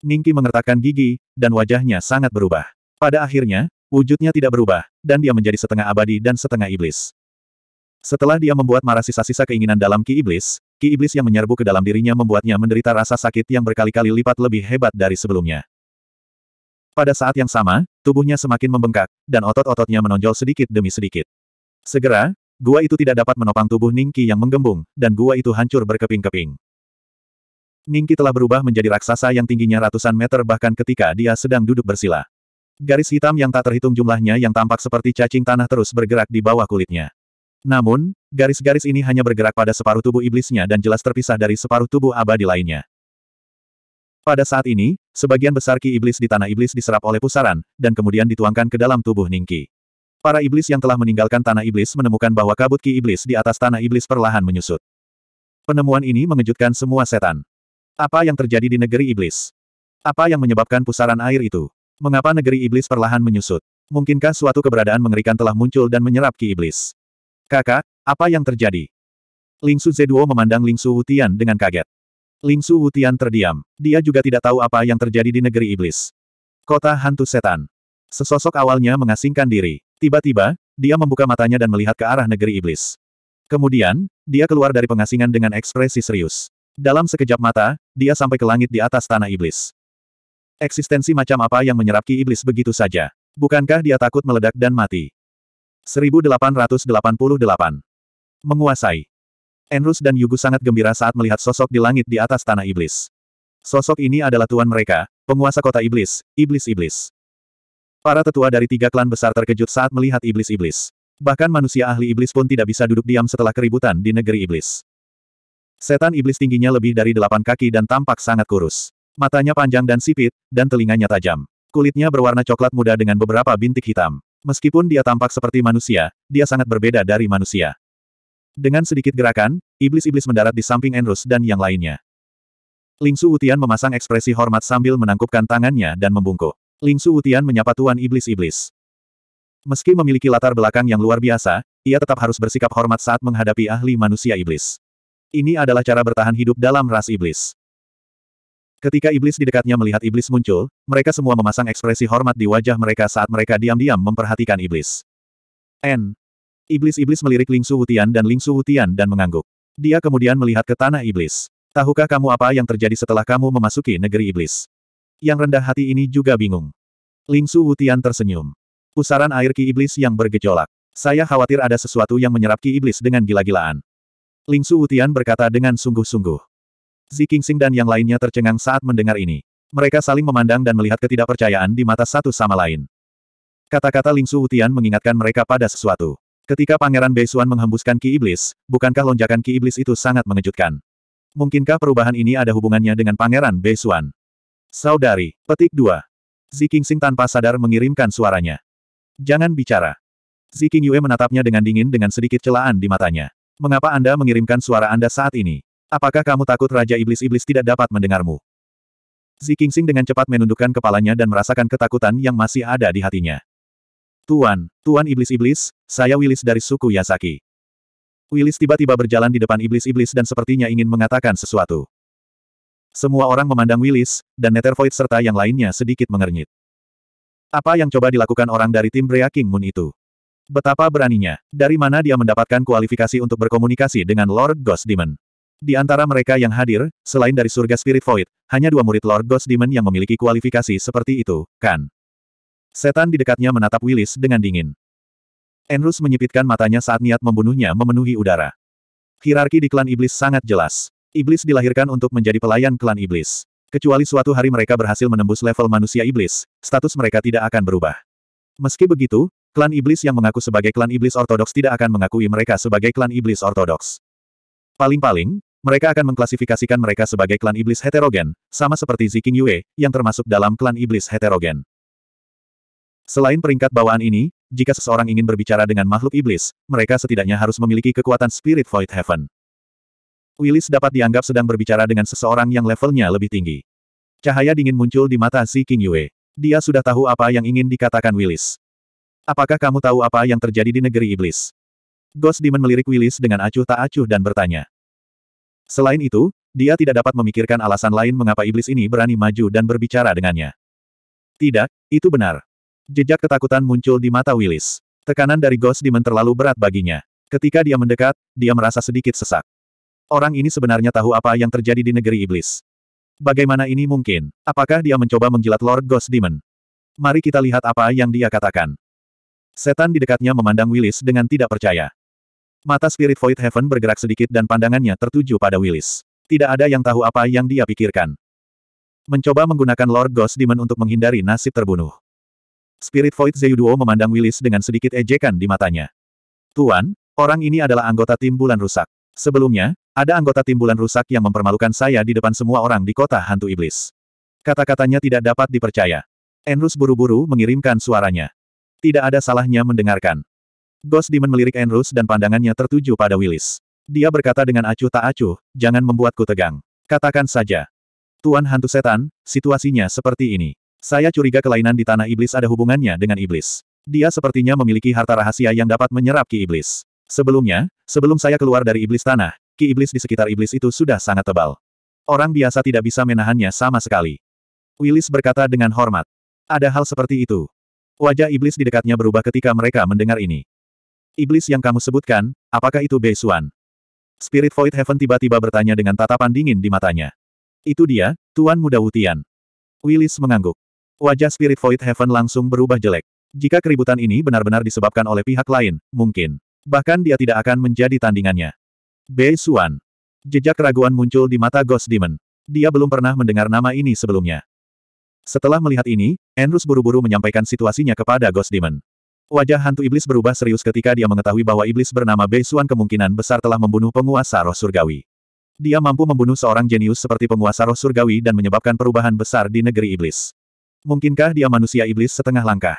Ningki mengertakkan gigi, dan wajahnya sangat berubah. Pada akhirnya, wujudnya tidak berubah, dan dia menjadi setengah abadi dan setengah iblis. Setelah dia membuat marah sisa-sisa keinginan dalam ki iblis, ki iblis yang menyerbu ke dalam dirinya membuatnya menderita rasa sakit yang berkali-kali lipat lebih hebat dari sebelumnya. Pada saat yang sama, tubuhnya semakin membengkak, dan otot-ototnya menonjol sedikit demi sedikit. Segera, gua itu tidak dapat menopang tubuh Ningki yang menggembung, dan gua itu hancur berkeping-keping. Ningki telah berubah menjadi raksasa yang tingginya ratusan meter bahkan ketika dia sedang duduk bersila. Garis hitam yang tak terhitung jumlahnya yang tampak seperti cacing tanah terus bergerak di bawah kulitnya. Namun, garis-garis ini hanya bergerak pada separuh tubuh iblisnya dan jelas terpisah dari separuh tubuh abadi lainnya. Pada saat ini, sebagian besar ki iblis di tanah iblis diserap oleh pusaran, dan kemudian dituangkan ke dalam tubuh Ningki. Para iblis yang telah meninggalkan tanah iblis menemukan bahwa kabut ki iblis di atas tanah iblis perlahan menyusut. Penemuan ini mengejutkan semua setan. Apa yang terjadi di negeri iblis? Apa yang menyebabkan pusaran air itu? Mengapa negeri iblis perlahan menyusut? Mungkinkah suatu keberadaan mengerikan telah muncul dan menyerap ki iblis? Kakak, apa yang terjadi? Ling Su Zeduo memandang Ling Su Wutian dengan kaget. Ling Su Wutian terdiam. Dia juga tidak tahu apa yang terjadi di negeri iblis. Kota hantu setan. Sesosok awalnya mengasingkan diri. Tiba-tiba, dia membuka matanya dan melihat ke arah negeri iblis. Kemudian, dia keluar dari pengasingan dengan ekspresi serius. Dalam sekejap mata, dia sampai ke langit di atas tanah iblis. Eksistensi macam apa yang menyerap ki iblis begitu saja? Bukankah dia takut meledak dan mati? 1888 Menguasai Enrus dan Yugu sangat gembira saat melihat sosok di langit di atas tanah iblis. Sosok ini adalah tuan mereka, penguasa kota iblis, iblis-iblis. Para tetua dari tiga klan besar terkejut saat melihat iblis-iblis. Bahkan manusia ahli iblis pun tidak bisa duduk diam setelah keributan di negeri iblis. Setan iblis tingginya lebih dari delapan kaki dan tampak sangat kurus. Matanya panjang dan sipit, dan telinganya tajam. Kulitnya berwarna coklat muda dengan beberapa bintik hitam. Meskipun dia tampak seperti manusia, dia sangat berbeda dari manusia. Dengan sedikit gerakan, iblis-iblis mendarat di samping Enrus dan yang lainnya. Ling Su Utian memasang ekspresi hormat sambil menangkupkan tangannya dan membungkuk. Ling Su Utian menyapa Tuan Iblis-Iblis. Meski memiliki latar belakang yang luar biasa, ia tetap harus bersikap hormat saat menghadapi ahli manusia iblis. Ini adalah cara bertahan hidup dalam ras iblis. Ketika iblis di dekatnya melihat iblis muncul, mereka semua memasang ekspresi hormat di wajah mereka saat mereka diam-diam memperhatikan iblis. N. Iblis-iblis melirik Ling Su Hutian dan Ling Su Hutian dan mengangguk. Dia kemudian melihat ke tanah iblis. Tahukah kamu apa yang terjadi setelah kamu memasuki negeri iblis? Yang rendah hati ini juga bingung. Ling Su Hutian tersenyum. Pusaran air ki iblis yang bergejolak. Saya khawatir ada sesuatu yang menyerap ki iblis dengan gila-gilaan. Ling Su Wutian berkata dengan sungguh-sungguh. Zi Qingxing dan yang lainnya tercengang saat mendengar ini. Mereka saling memandang dan melihat ketidakpercayaan di mata satu sama lain. Kata-kata Ling Su Wutian mengingatkan mereka pada sesuatu. Ketika Pangeran Beisuan menghembuskan ki iblis, bukankah lonjakan ki iblis itu sangat mengejutkan? Mungkinkah perubahan ini ada hubungannya dengan Pangeran Beisuan? Saudari, petik 2. Zi Qingxing tanpa sadar mengirimkan suaranya. Jangan bicara. Zi Qingyue menatapnya dengan dingin dengan sedikit celaan di matanya. Mengapa Anda mengirimkan suara Anda saat ini? Apakah kamu takut Raja Iblis-Iblis tidak dapat mendengarmu? Zi Kingsing dengan cepat menundukkan kepalanya dan merasakan ketakutan yang masih ada di hatinya. Tuan, Tuan Iblis-Iblis, saya Willis dari suku Yasaki. Willis tiba-tiba berjalan di depan Iblis-Iblis dan sepertinya ingin mengatakan sesuatu. Semua orang memandang Willis, dan Nethervoid serta yang lainnya sedikit mengernyit. Apa yang coba dilakukan orang dari tim Breaking Moon itu? Betapa beraninya. Dari mana dia mendapatkan kualifikasi untuk berkomunikasi dengan Lord Ghost Demon? Di antara mereka yang hadir, selain dari surga Spirit Void, hanya dua murid Lord Ghost Demon yang memiliki kualifikasi seperti itu, kan? Setan di dekatnya menatap Willis dengan dingin. Enrus menyipitkan matanya saat niat membunuhnya memenuhi udara. Hierarki di klan iblis sangat jelas. Iblis dilahirkan untuk menjadi pelayan klan iblis. Kecuali suatu hari mereka berhasil menembus level manusia iblis, status mereka tidak akan berubah. Meski begitu, Klan Iblis yang mengaku sebagai klan Iblis Ortodoks tidak akan mengakui mereka sebagai klan Iblis Ortodoks. Paling-paling, mereka akan mengklasifikasikan mereka sebagai klan Iblis heterogen, sama seperti Ziking Yue, yang termasuk dalam klan Iblis heterogen. Selain peringkat bawaan ini, jika seseorang ingin berbicara dengan makhluk iblis, mereka setidaknya harus memiliki kekuatan Spirit Void Heaven. Willis dapat dianggap sedang berbicara dengan seseorang yang levelnya lebih tinggi. Cahaya dingin muncul di mata Ziking Yue. Dia sudah tahu apa yang ingin dikatakan Willis. Apakah kamu tahu apa yang terjadi di negeri iblis? Ghost Demon melirik Willis dengan acuh tak acuh dan bertanya. Selain itu, dia tidak dapat memikirkan alasan lain mengapa iblis ini berani maju dan berbicara dengannya. Tidak, itu benar. Jejak ketakutan muncul di mata Willis. Tekanan dari Ghost Demon terlalu berat baginya. Ketika dia mendekat, dia merasa sedikit sesak. Orang ini sebenarnya tahu apa yang terjadi di negeri iblis. Bagaimana ini mungkin? Apakah dia mencoba menjilat Lord Ghost Demon? Mari kita lihat apa yang dia katakan. Setan di dekatnya memandang Willis dengan tidak percaya. Mata Spirit Void Heaven bergerak sedikit dan pandangannya tertuju pada Willis. Tidak ada yang tahu apa yang dia pikirkan. Mencoba menggunakan Lord Ghost Demon untuk menghindari nasib terbunuh. Spirit Void Zeyuduo memandang Willis dengan sedikit ejekan di matanya. Tuan, orang ini adalah anggota tim bulan rusak. Sebelumnya, ada anggota tim bulan rusak yang mempermalukan saya di depan semua orang di kota hantu iblis. Kata-katanya tidak dapat dipercaya. Enrus buru-buru mengirimkan suaranya. Tidak ada salahnya mendengarkan. Ghost Demon melirik Enrus dan pandangannya tertuju pada Willis. Dia berkata dengan acuh tak acuh, jangan membuatku tegang. Katakan saja. Tuan Hantu Setan, situasinya seperti ini. Saya curiga kelainan di Tanah Iblis ada hubungannya dengan Iblis. Dia sepertinya memiliki harta rahasia yang dapat menyerap Ki Iblis. Sebelumnya, sebelum saya keluar dari Iblis Tanah, Ki Iblis di sekitar Iblis itu sudah sangat tebal. Orang biasa tidak bisa menahannya sama sekali. Willis berkata dengan hormat. Ada hal seperti itu. Wajah iblis di dekatnya berubah ketika mereka mendengar ini. Iblis yang kamu sebutkan, apakah itu Bei Xuan? Spirit Void Heaven tiba-tiba bertanya dengan tatapan dingin di matanya. Itu dia, Tuan Muda Wutian. Willis mengangguk. Wajah Spirit Void Heaven langsung berubah jelek. Jika keributan ini benar-benar disebabkan oleh pihak lain, mungkin. Bahkan dia tidak akan menjadi tandingannya. Bei Xuan. Jejak keraguan muncul di mata Ghost Demon. Dia belum pernah mendengar nama ini sebelumnya. Setelah melihat ini, Enrus buru-buru menyampaikan situasinya kepada Ghost Demon. Wajah hantu iblis berubah serius ketika dia mengetahui bahwa iblis bernama Bei Xuan kemungkinan besar telah membunuh penguasa roh surgawi. Dia mampu membunuh seorang jenius seperti penguasa roh surgawi dan menyebabkan perubahan besar di negeri iblis. Mungkinkah dia manusia iblis setengah langkah?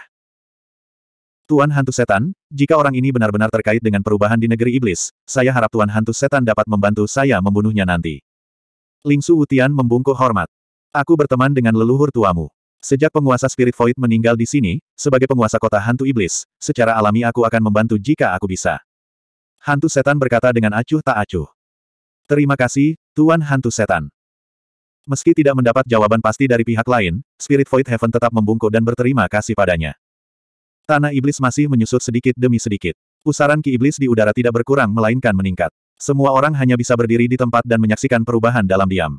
Tuan Hantu Setan, jika orang ini benar-benar terkait dengan perubahan di negeri iblis, saya harap Tuan Hantu Setan dapat membantu saya membunuhnya nanti. Ling Su Utian membungkuk hormat. Aku berteman dengan leluhur tuamu. Sejak penguasa Spirit Void meninggal di sini, sebagai penguasa kota hantu iblis, secara alami aku akan membantu jika aku bisa. Hantu setan berkata dengan acuh tak acuh. Terima kasih, Tuan Hantu Setan. Meski tidak mendapat jawaban pasti dari pihak lain, Spirit Void Heaven tetap membungkuk dan berterima kasih padanya. Tanah iblis masih menyusut sedikit demi sedikit. Pusaran ki iblis di udara tidak berkurang melainkan meningkat. Semua orang hanya bisa berdiri di tempat dan menyaksikan perubahan dalam diam.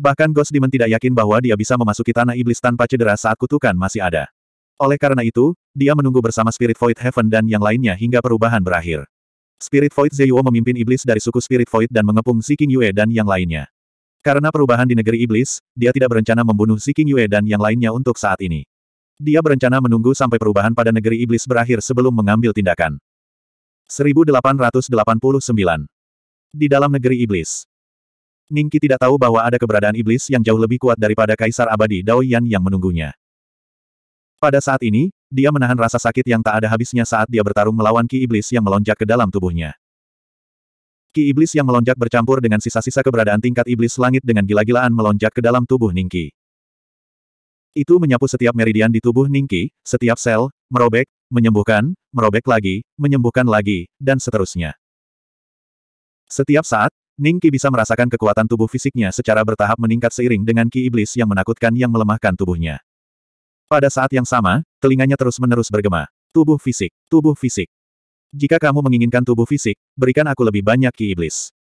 Bahkan Ghost Demon tidak yakin bahwa dia bisa memasuki tanah iblis tanpa cedera saat kutukan masih ada. Oleh karena itu, dia menunggu bersama Spirit Void Heaven dan yang lainnya hingga perubahan berakhir. Spirit Void Zeyuo memimpin iblis dari suku Spirit Void dan mengepung Seeking Yue dan yang lainnya. Karena perubahan di negeri iblis, dia tidak berencana membunuh Seeking Yue dan yang lainnya untuk saat ini. Dia berencana menunggu sampai perubahan pada negeri iblis berakhir sebelum mengambil tindakan. 1889 Di dalam negeri iblis Ningki tidak tahu bahwa ada keberadaan iblis yang jauh lebih kuat daripada Kaisar Abadi Daoyan yang menunggunya. Pada saat ini, dia menahan rasa sakit yang tak ada habisnya saat dia bertarung melawan ki iblis yang melonjak ke dalam tubuhnya. Ki iblis yang melonjak bercampur dengan sisa-sisa keberadaan tingkat iblis langit dengan gila-gilaan melonjak ke dalam tubuh Ningki. Itu menyapu setiap meridian di tubuh Ningki, setiap sel, merobek, menyembuhkan, merobek lagi, menyembuhkan lagi, dan seterusnya. Setiap saat, Ning Qi bisa merasakan kekuatan tubuh fisiknya secara bertahap meningkat seiring dengan Ki Iblis yang menakutkan yang melemahkan tubuhnya. Pada saat yang sama, telinganya terus-menerus bergema. Tubuh fisik, tubuh fisik. Jika kamu menginginkan tubuh fisik, berikan aku lebih banyak Ki Iblis.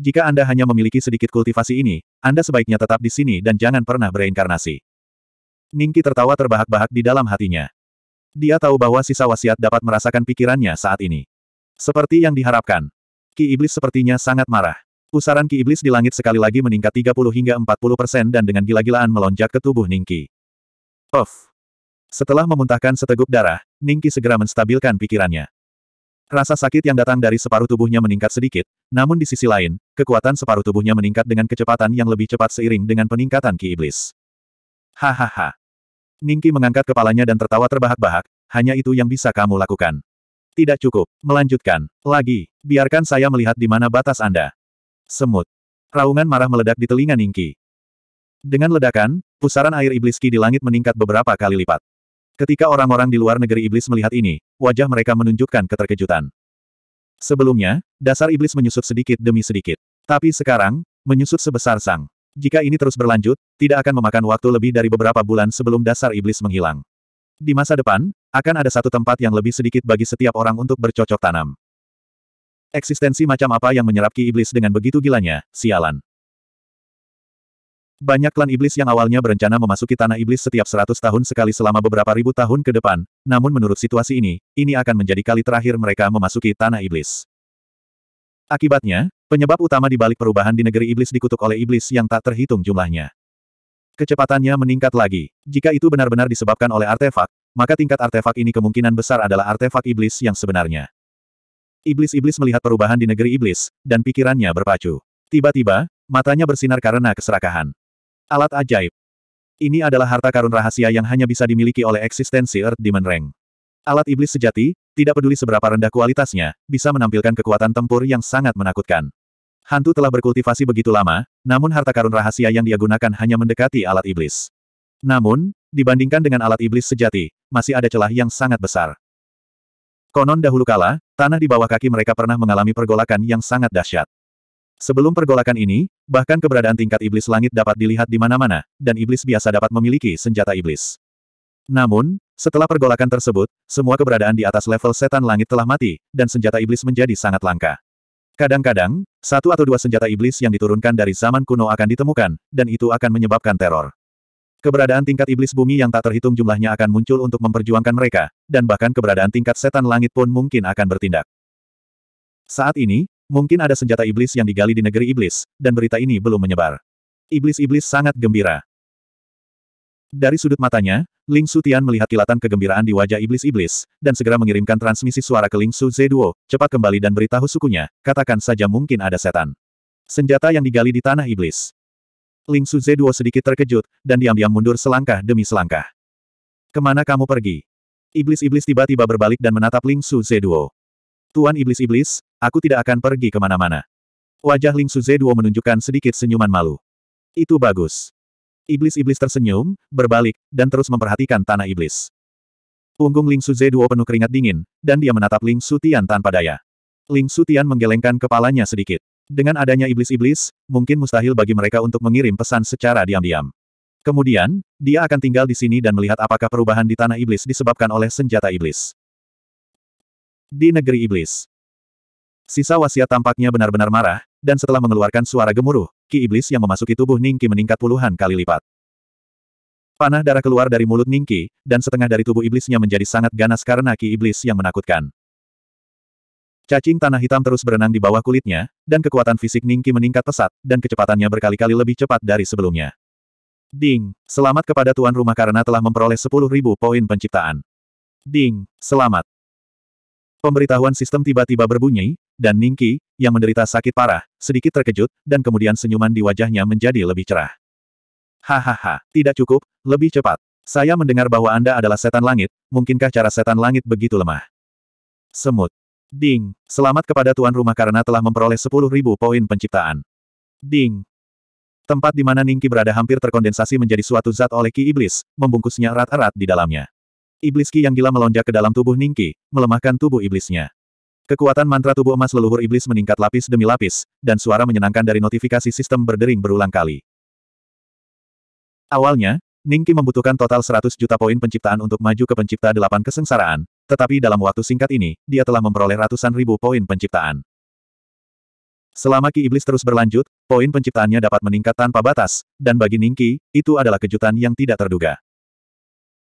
Jika Anda hanya memiliki sedikit kultivasi ini, Anda sebaiknya tetap di sini dan jangan pernah bereinkarnasi. Ningki tertawa terbahak-bahak di dalam hatinya. Dia tahu bahwa sisa wasiat dapat merasakan pikirannya saat ini. Seperti yang diharapkan, Ki Iblis sepertinya sangat marah. Pusaran Ki Iblis di langit sekali lagi meningkat 30 hingga 40 persen dan dengan gila-gilaan melonjak ke tubuh Ningki. Of. Setelah memuntahkan seteguk darah, Ningki segera menstabilkan pikirannya. Rasa sakit yang datang dari separuh tubuhnya meningkat sedikit, namun di sisi lain, kekuatan separuh tubuhnya meningkat dengan kecepatan yang lebih cepat seiring dengan peningkatan Ki Iblis. Hahaha. Ningki mengangkat kepalanya dan tertawa terbahak-bahak, hanya itu yang bisa kamu lakukan. Tidak cukup. Melanjutkan. Lagi. Biarkan saya melihat di mana batas Anda. Semut. Raungan marah meledak di telinga Ningki. Dengan ledakan, pusaran air iblis Ki di langit meningkat beberapa kali lipat. Ketika orang-orang di luar negeri iblis melihat ini, wajah mereka menunjukkan keterkejutan. Sebelumnya, dasar iblis menyusut sedikit demi sedikit. Tapi sekarang, menyusut sebesar sang. Jika ini terus berlanjut, tidak akan memakan waktu lebih dari beberapa bulan sebelum dasar iblis menghilang. Di masa depan, akan ada satu tempat yang lebih sedikit bagi setiap orang untuk bercocok tanam. Eksistensi macam apa yang menyerap ki iblis dengan begitu gilanya, sialan. Banyak klan iblis yang awalnya berencana memasuki tanah iblis setiap seratus tahun sekali selama beberapa ribu tahun ke depan, namun menurut situasi ini, ini akan menjadi kali terakhir mereka memasuki tanah iblis. Akibatnya, penyebab utama di balik perubahan di negeri iblis dikutuk oleh iblis yang tak terhitung jumlahnya. Kecepatannya meningkat lagi. Jika itu benar-benar disebabkan oleh artefak, maka tingkat artefak ini kemungkinan besar adalah artefak iblis yang sebenarnya. Iblis-iblis melihat perubahan di negeri iblis, dan pikirannya berpacu. Tiba-tiba, matanya bersinar karena keserakahan. Alat ajaib. Ini adalah harta karun rahasia yang hanya bisa dimiliki oleh eksistensi Earth Demon Ring. Alat iblis sejati, tidak peduli seberapa rendah kualitasnya, bisa menampilkan kekuatan tempur yang sangat menakutkan. Hantu telah berkultivasi begitu lama, namun harta karun rahasia yang dia gunakan hanya mendekati alat iblis. Namun, dibandingkan dengan alat iblis sejati, masih ada celah yang sangat besar. Konon dahulu kala, tanah di bawah kaki mereka pernah mengalami pergolakan yang sangat dahsyat. Sebelum pergolakan ini, bahkan keberadaan tingkat iblis langit dapat dilihat di mana-mana, dan iblis biasa dapat memiliki senjata iblis. Namun, setelah pergolakan tersebut, semua keberadaan di atas level setan langit telah mati, dan senjata iblis menjadi sangat langka. Kadang-kadang, satu atau dua senjata iblis yang diturunkan dari zaman kuno akan ditemukan, dan itu akan menyebabkan teror. Keberadaan tingkat iblis bumi yang tak terhitung jumlahnya akan muncul untuk memperjuangkan mereka, dan bahkan keberadaan tingkat setan langit pun mungkin akan bertindak. Saat ini, mungkin ada senjata iblis yang digali di negeri iblis, dan berita ini belum menyebar. Iblis-iblis sangat gembira. Dari sudut matanya, Ling Sutian melihat kilatan kegembiraan di wajah iblis-iblis, dan segera mengirimkan transmisi suara ke Ling Su Zeduo, cepat kembali dan beritahu sukunya, katakan saja mungkin ada setan. Senjata yang digali di tanah iblis. Ling Su Zeduo sedikit terkejut, dan diam-diam mundur selangkah demi selangkah. Kemana kamu pergi? Iblis-iblis tiba-tiba berbalik dan menatap Ling Su Zeduo. Tuan iblis-iblis, aku tidak akan pergi kemana-mana. Wajah Ling Su Zeduo menunjukkan sedikit senyuman malu. Itu bagus. Iblis-iblis tersenyum, berbalik, dan terus memperhatikan tanah iblis. Punggung Ling Suze Zeduo penuh keringat dingin, dan dia menatap Ling Su Tian tanpa daya. Ling Su Tian menggelengkan kepalanya sedikit. Dengan adanya iblis-iblis, mungkin mustahil bagi mereka untuk mengirim pesan secara diam-diam. Kemudian, dia akan tinggal di sini dan melihat apakah perubahan di tanah iblis disebabkan oleh senjata iblis. Di negeri iblis. Sisa wasiat tampaknya benar-benar marah, dan setelah mengeluarkan suara gemuruh, ki iblis yang memasuki tubuh Ningki meningkat puluhan kali lipat. Panah darah keluar dari mulut Ningki, dan setengah dari tubuh iblisnya menjadi sangat ganas karena ki iblis yang menakutkan. Cacing tanah hitam terus berenang di bawah kulitnya, dan kekuatan fisik Ningki meningkat pesat, dan kecepatannya berkali-kali lebih cepat dari sebelumnya. Ding, selamat kepada tuan rumah karena telah memperoleh 10.000 poin penciptaan. Ding, selamat. Pemberitahuan sistem tiba-tiba berbunyi, dan Ningki, yang menderita sakit parah, sedikit terkejut, dan kemudian senyuman di wajahnya menjadi lebih cerah. Hahaha, tidak cukup, lebih cepat. Saya mendengar bahwa Anda adalah setan langit, mungkinkah cara setan langit begitu lemah? Semut. Ding, selamat kepada tuan rumah karena telah memperoleh 10.000 poin penciptaan. Ding. Tempat di mana Ningki berada hampir terkondensasi menjadi suatu zat oleh Ki Iblis, membungkusnya erat-erat di dalamnya. Iblis Ki yang gila melonjak ke dalam tubuh Ningki, melemahkan tubuh iblisnya. Kekuatan mantra tubuh emas leluhur iblis meningkat lapis demi lapis, dan suara menyenangkan dari notifikasi sistem berdering berulang kali. Awalnya, Ningki membutuhkan total 100 juta poin penciptaan untuk maju ke pencipta delapan kesengsaraan, tetapi dalam waktu singkat ini, dia telah memperoleh ratusan ribu poin penciptaan. Selama Ki Iblis terus berlanjut, poin penciptaannya dapat meningkat tanpa batas, dan bagi Ningki, itu adalah kejutan yang tidak terduga.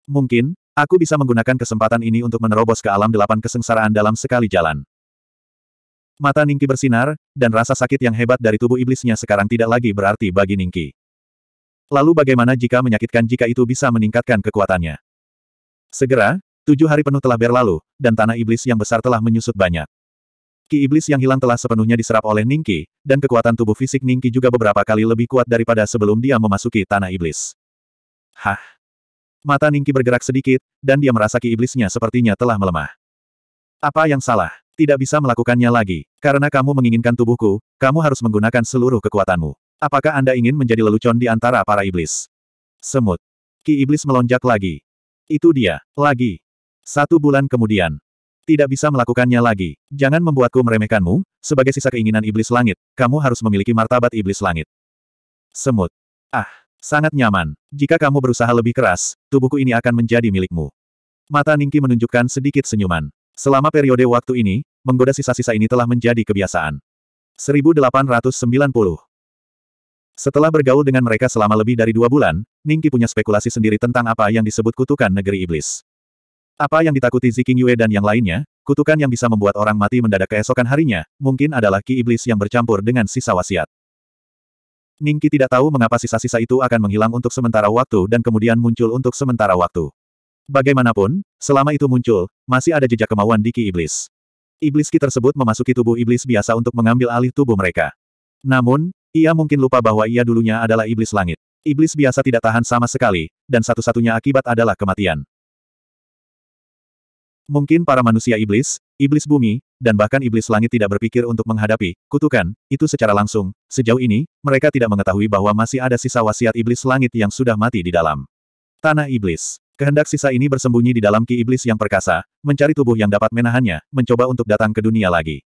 Mungkin, Aku bisa menggunakan kesempatan ini untuk menerobos ke alam delapan kesengsaraan dalam sekali jalan. Mata Ningki bersinar, dan rasa sakit yang hebat dari tubuh iblisnya sekarang tidak lagi berarti bagi Ningki. Lalu bagaimana jika menyakitkan jika itu bisa meningkatkan kekuatannya? Segera, tujuh hari penuh telah berlalu, dan tanah iblis yang besar telah menyusut banyak. Ki iblis yang hilang telah sepenuhnya diserap oleh Ningki, dan kekuatan tubuh fisik Ningki juga beberapa kali lebih kuat daripada sebelum dia memasuki tanah iblis. Hah? Mata Ningki bergerak sedikit, dan dia merasa iblisnya sepertinya telah melemah. Apa yang salah? Tidak bisa melakukannya lagi. Karena kamu menginginkan tubuhku, kamu harus menggunakan seluruh kekuatanmu. Apakah Anda ingin menjadi lelucon di antara para iblis? Semut. Ki iblis melonjak lagi. Itu dia, lagi. Satu bulan kemudian. Tidak bisa melakukannya lagi. Jangan membuatku meremehkanmu, sebagai sisa keinginan iblis langit, kamu harus memiliki martabat iblis langit. Semut. Ah. Sangat nyaman. Jika kamu berusaha lebih keras, tubuhku ini akan menjadi milikmu. Mata Ningki menunjukkan sedikit senyuman. Selama periode waktu ini, menggoda sisa-sisa ini telah menjadi kebiasaan. 1890 Setelah bergaul dengan mereka selama lebih dari dua bulan, Ningki punya spekulasi sendiri tentang apa yang disebut kutukan negeri iblis. Apa yang ditakuti Ziking Yue dan yang lainnya, kutukan yang bisa membuat orang mati mendadak keesokan harinya, mungkin adalah ki iblis yang bercampur dengan sisa wasiat. Ningki tidak tahu mengapa sisa-sisa itu akan menghilang untuk sementara waktu dan kemudian muncul untuk sementara waktu. Bagaimanapun, selama itu muncul, masih ada jejak kemauan Diki Iblis. Iblis Ki tersebut memasuki tubuh iblis biasa untuk mengambil alih tubuh mereka. Namun, ia mungkin lupa bahwa ia dulunya adalah iblis langit. Iblis biasa tidak tahan sama sekali, dan satu-satunya akibat adalah kematian. Mungkin para manusia iblis, iblis bumi, dan bahkan iblis langit tidak berpikir untuk menghadapi kutukan itu secara langsung. Sejauh ini, mereka tidak mengetahui bahwa masih ada sisa wasiat iblis langit yang sudah mati di dalam tanah iblis. Kehendak sisa ini bersembunyi di dalam ki iblis yang perkasa, mencari tubuh yang dapat menahannya, mencoba untuk datang ke dunia lagi.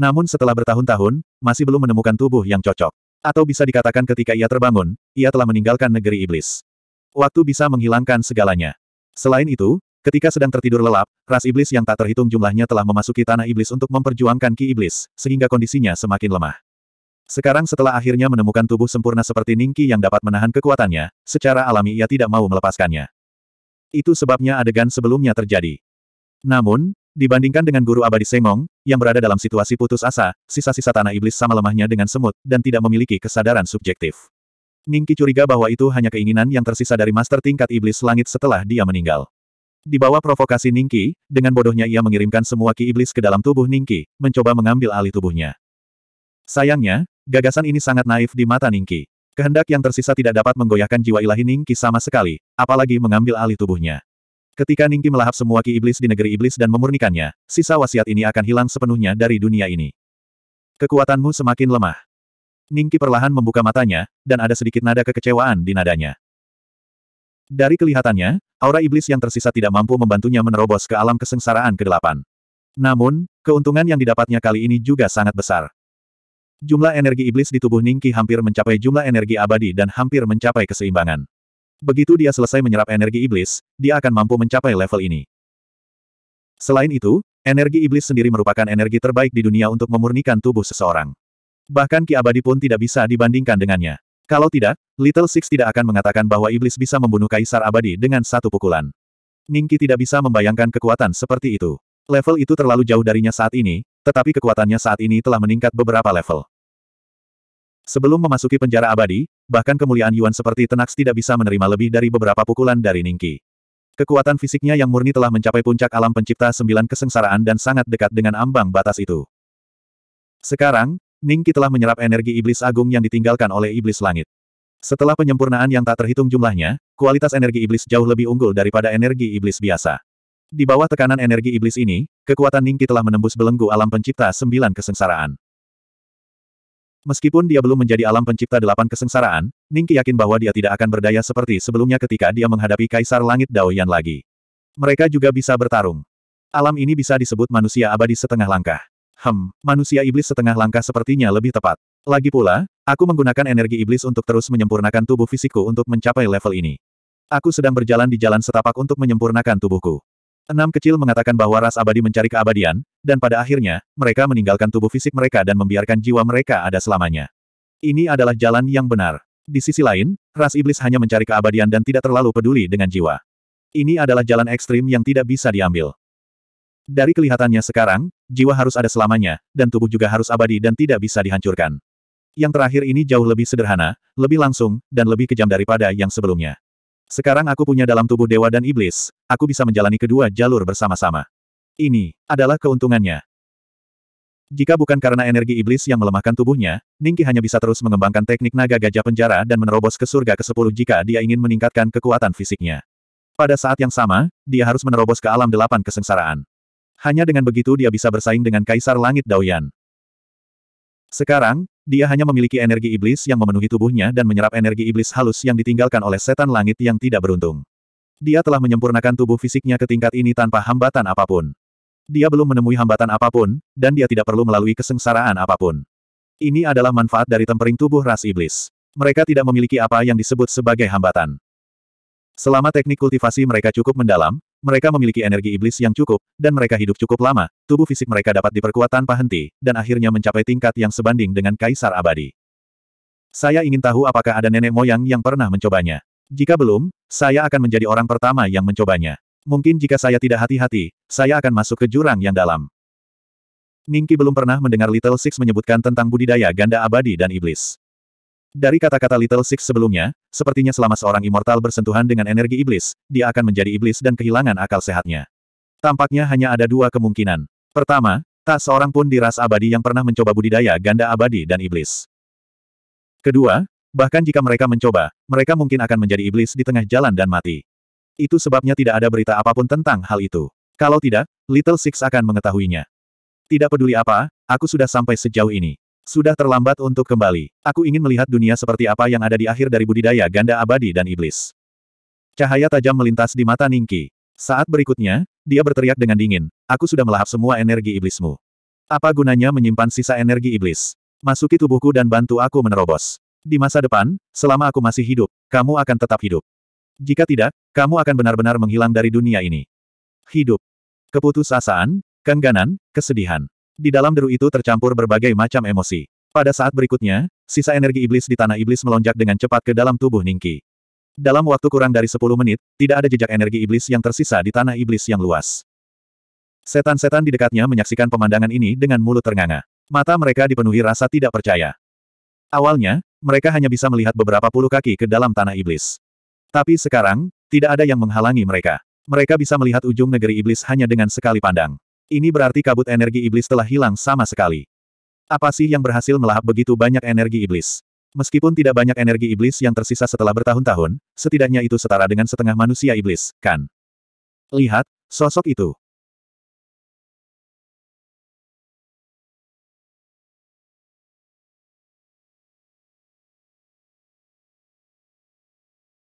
Namun setelah bertahun-tahun, masih belum menemukan tubuh yang cocok. Atau bisa dikatakan ketika ia terbangun, ia telah meninggalkan negeri iblis. Waktu bisa menghilangkan segalanya. Selain itu, Ketika sedang tertidur lelap, ras iblis yang tak terhitung jumlahnya telah memasuki tanah iblis untuk memperjuangkan ki iblis, sehingga kondisinya semakin lemah. Sekarang setelah akhirnya menemukan tubuh sempurna seperti Ningki yang dapat menahan kekuatannya, secara alami ia tidak mau melepaskannya. Itu sebabnya adegan sebelumnya terjadi. Namun, dibandingkan dengan guru abadi Sengong, yang berada dalam situasi putus asa, sisa-sisa tanah iblis sama lemahnya dengan semut, dan tidak memiliki kesadaran subjektif. Ningki curiga bahwa itu hanya keinginan yang tersisa dari master tingkat iblis langit setelah dia meninggal. Di bawah provokasi Ningki, dengan bodohnya ia mengirimkan semua ki iblis ke dalam tubuh Ningki, mencoba mengambil alih tubuhnya. Sayangnya, gagasan ini sangat naif di mata Ningki. Kehendak yang tersisa tidak dapat menggoyahkan jiwa ilahi Ningki sama sekali, apalagi mengambil alih tubuhnya. Ketika Ningki melahap semua ki iblis di negeri iblis dan memurnikannya, sisa wasiat ini akan hilang sepenuhnya dari dunia ini. Kekuatanmu semakin lemah. Ningki perlahan membuka matanya, dan ada sedikit nada kekecewaan di nadanya. Dari kelihatannya, aura iblis yang tersisa tidak mampu membantunya menerobos ke alam kesengsaraan ke delapan. Namun, keuntungan yang didapatnya kali ini juga sangat besar. Jumlah energi iblis di tubuh Ningki hampir mencapai jumlah energi abadi dan hampir mencapai keseimbangan. Begitu dia selesai menyerap energi iblis, dia akan mampu mencapai level ini. Selain itu, energi iblis sendiri merupakan energi terbaik di dunia untuk memurnikan tubuh seseorang. Bahkan Ki Abadi pun tidak bisa dibandingkan dengannya. Kalau tidak, Little Six tidak akan mengatakan bahwa iblis bisa membunuh Kaisar Abadi dengan satu pukulan. Ningki tidak bisa membayangkan kekuatan seperti itu. Level itu terlalu jauh darinya saat ini, tetapi kekuatannya saat ini telah meningkat beberapa level. Sebelum memasuki penjara abadi, bahkan kemuliaan Yuan seperti Tenax tidak bisa menerima lebih dari beberapa pukulan dari Ningki. Kekuatan fisiknya yang murni telah mencapai puncak alam pencipta sembilan kesengsaraan dan sangat dekat dengan ambang batas itu. Sekarang, Ningki telah menyerap energi iblis agung yang ditinggalkan oleh iblis langit. Setelah penyempurnaan yang tak terhitung jumlahnya, kualitas energi iblis jauh lebih unggul daripada energi iblis biasa. Di bawah tekanan energi iblis ini, kekuatan Ningki telah menembus belenggu alam pencipta sembilan kesengsaraan. Meskipun dia belum menjadi alam pencipta delapan kesengsaraan, Ningki yakin bahwa dia tidak akan berdaya seperti sebelumnya ketika dia menghadapi Kaisar Langit Daoyan lagi. Mereka juga bisa bertarung. Alam ini bisa disebut manusia abadi setengah langkah. Hem, manusia iblis setengah langkah sepertinya lebih tepat. Lagi pula, aku menggunakan energi iblis untuk terus menyempurnakan tubuh fisikku untuk mencapai level ini. Aku sedang berjalan di jalan setapak untuk menyempurnakan tubuhku. Enam kecil mengatakan bahwa ras abadi mencari keabadian, dan pada akhirnya, mereka meninggalkan tubuh fisik mereka dan membiarkan jiwa mereka ada selamanya. Ini adalah jalan yang benar. Di sisi lain, ras iblis hanya mencari keabadian dan tidak terlalu peduli dengan jiwa. Ini adalah jalan ekstrim yang tidak bisa diambil. Dari kelihatannya sekarang, jiwa harus ada selamanya, dan tubuh juga harus abadi dan tidak bisa dihancurkan. Yang terakhir ini jauh lebih sederhana, lebih langsung, dan lebih kejam daripada yang sebelumnya. Sekarang aku punya dalam tubuh dewa dan iblis, aku bisa menjalani kedua jalur bersama-sama. Ini adalah keuntungannya. Jika bukan karena energi iblis yang melemahkan tubuhnya, Ningki hanya bisa terus mengembangkan teknik naga gajah penjara dan menerobos ke surga ke-10 jika dia ingin meningkatkan kekuatan fisiknya. Pada saat yang sama, dia harus menerobos ke alam delapan kesengsaraan. Hanya dengan begitu dia bisa bersaing dengan Kaisar Langit Daoyan. Sekarang, dia hanya memiliki energi iblis yang memenuhi tubuhnya dan menyerap energi iblis halus yang ditinggalkan oleh setan langit yang tidak beruntung. Dia telah menyempurnakan tubuh fisiknya ke tingkat ini tanpa hambatan apapun. Dia belum menemui hambatan apapun, dan dia tidak perlu melalui kesengsaraan apapun. Ini adalah manfaat dari tempering tubuh ras iblis. Mereka tidak memiliki apa yang disebut sebagai hambatan. Selama teknik kultivasi mereka cukup mendalam, mereka memiliki energi iblis yang cukup, dan mereka hidup cukup lama, tubuh fisik mereka dapat diperkuat tanpa henti, dan akhirnya mencapai tingkat yang sebanding dengan Kaisar Abadi. Saya ingin tahu apakah ada nenek moyang yang pernah mencobanya. Jika belum, saya akan menjadi orang pertama yang mencobanya. Mungkin jika saya tidak hati-hati, saya akan masuk ke jurang yang dalam. Ningki belum pernah mendengar Little Six menyebutkan tentang budidaya ganda abadi dan iblis. Dari kata-kata Little Six sebelumnya, sepertinya selama seorang immortal bersentuhan dengan energi iblis, dia akan menjadi iblis dan kehilangan akal sehatnya. Tampaknya hanya ada dua kemungkinan. Pertama, tak seorang pun di ras abadi yang pernah mencoba budidaya ganda abadi dan iblis. Kedua, bahkan jika mereka mencoba, mereka mungkin akan menjadi iblis di tengah jalan dan mati. Itu sebabnya tidak ada berita apapun tentang hal itu. Kalau tidak, Little Six akan mengetahuinya. Tidak peduli apa, aku sudah sampai sejauh ini. Sudah terlambat untuk kembali. Aku ingin melihat dunia seperti apa yang ada di akhir dari budidaya ganda abadi dan iblis. Cahaya tajam melintas di mata Ningki. Saat berikutnya, dia berteriak dengan dingin, aku sudah melahap semua energi iblismu. Apa gunanya menyimpan sisa energi iblis? Masuki tubuhku dan bantu aku menerobos. Di masa depan, selama aku masih hidup, kamu akan tetap hidup. Jika tidak, kamu akan benar-benar menghilang dari dunia ini. Hidup. Keputusasaan, kengganan, kesedihan. Di dalam deru itu tercampur berbagai macam emosi. Pada saat berikutnya, sisa energi iblis di tanah iblis melonjak dengan cepat ke dalam tubuh Ningki. Dalam waktu kurang dari 10 menit, tidak ada jejak energi iblis yang tersisa di tanah iblis yang luas. Setan-setan di dekatnya menyaksikan pemandangan ini dengan mulut ternganga. Mata mereka dipenuhi rasa tidak percaya. Awalnya, mereka hanya bisa melihat beberapa puluh kaki ke dalam tanah iblis. Tapi sekarang, tidak ada yang menghalangi mereka. Mereka bisa melihat ujung negeri iblis hanya dengan sekali pandang. Ini berarti kabut energi iblis telah hilang sama sekali. Apa sih yang berhasil melahap begitu banyak energi iblis? Meskipun tidak banyak energi iblis yang tersisa setelah bertahun-tahun, setidaknya itu setara dengan setengah manusia iblis, kan? Lihat, sosok itu.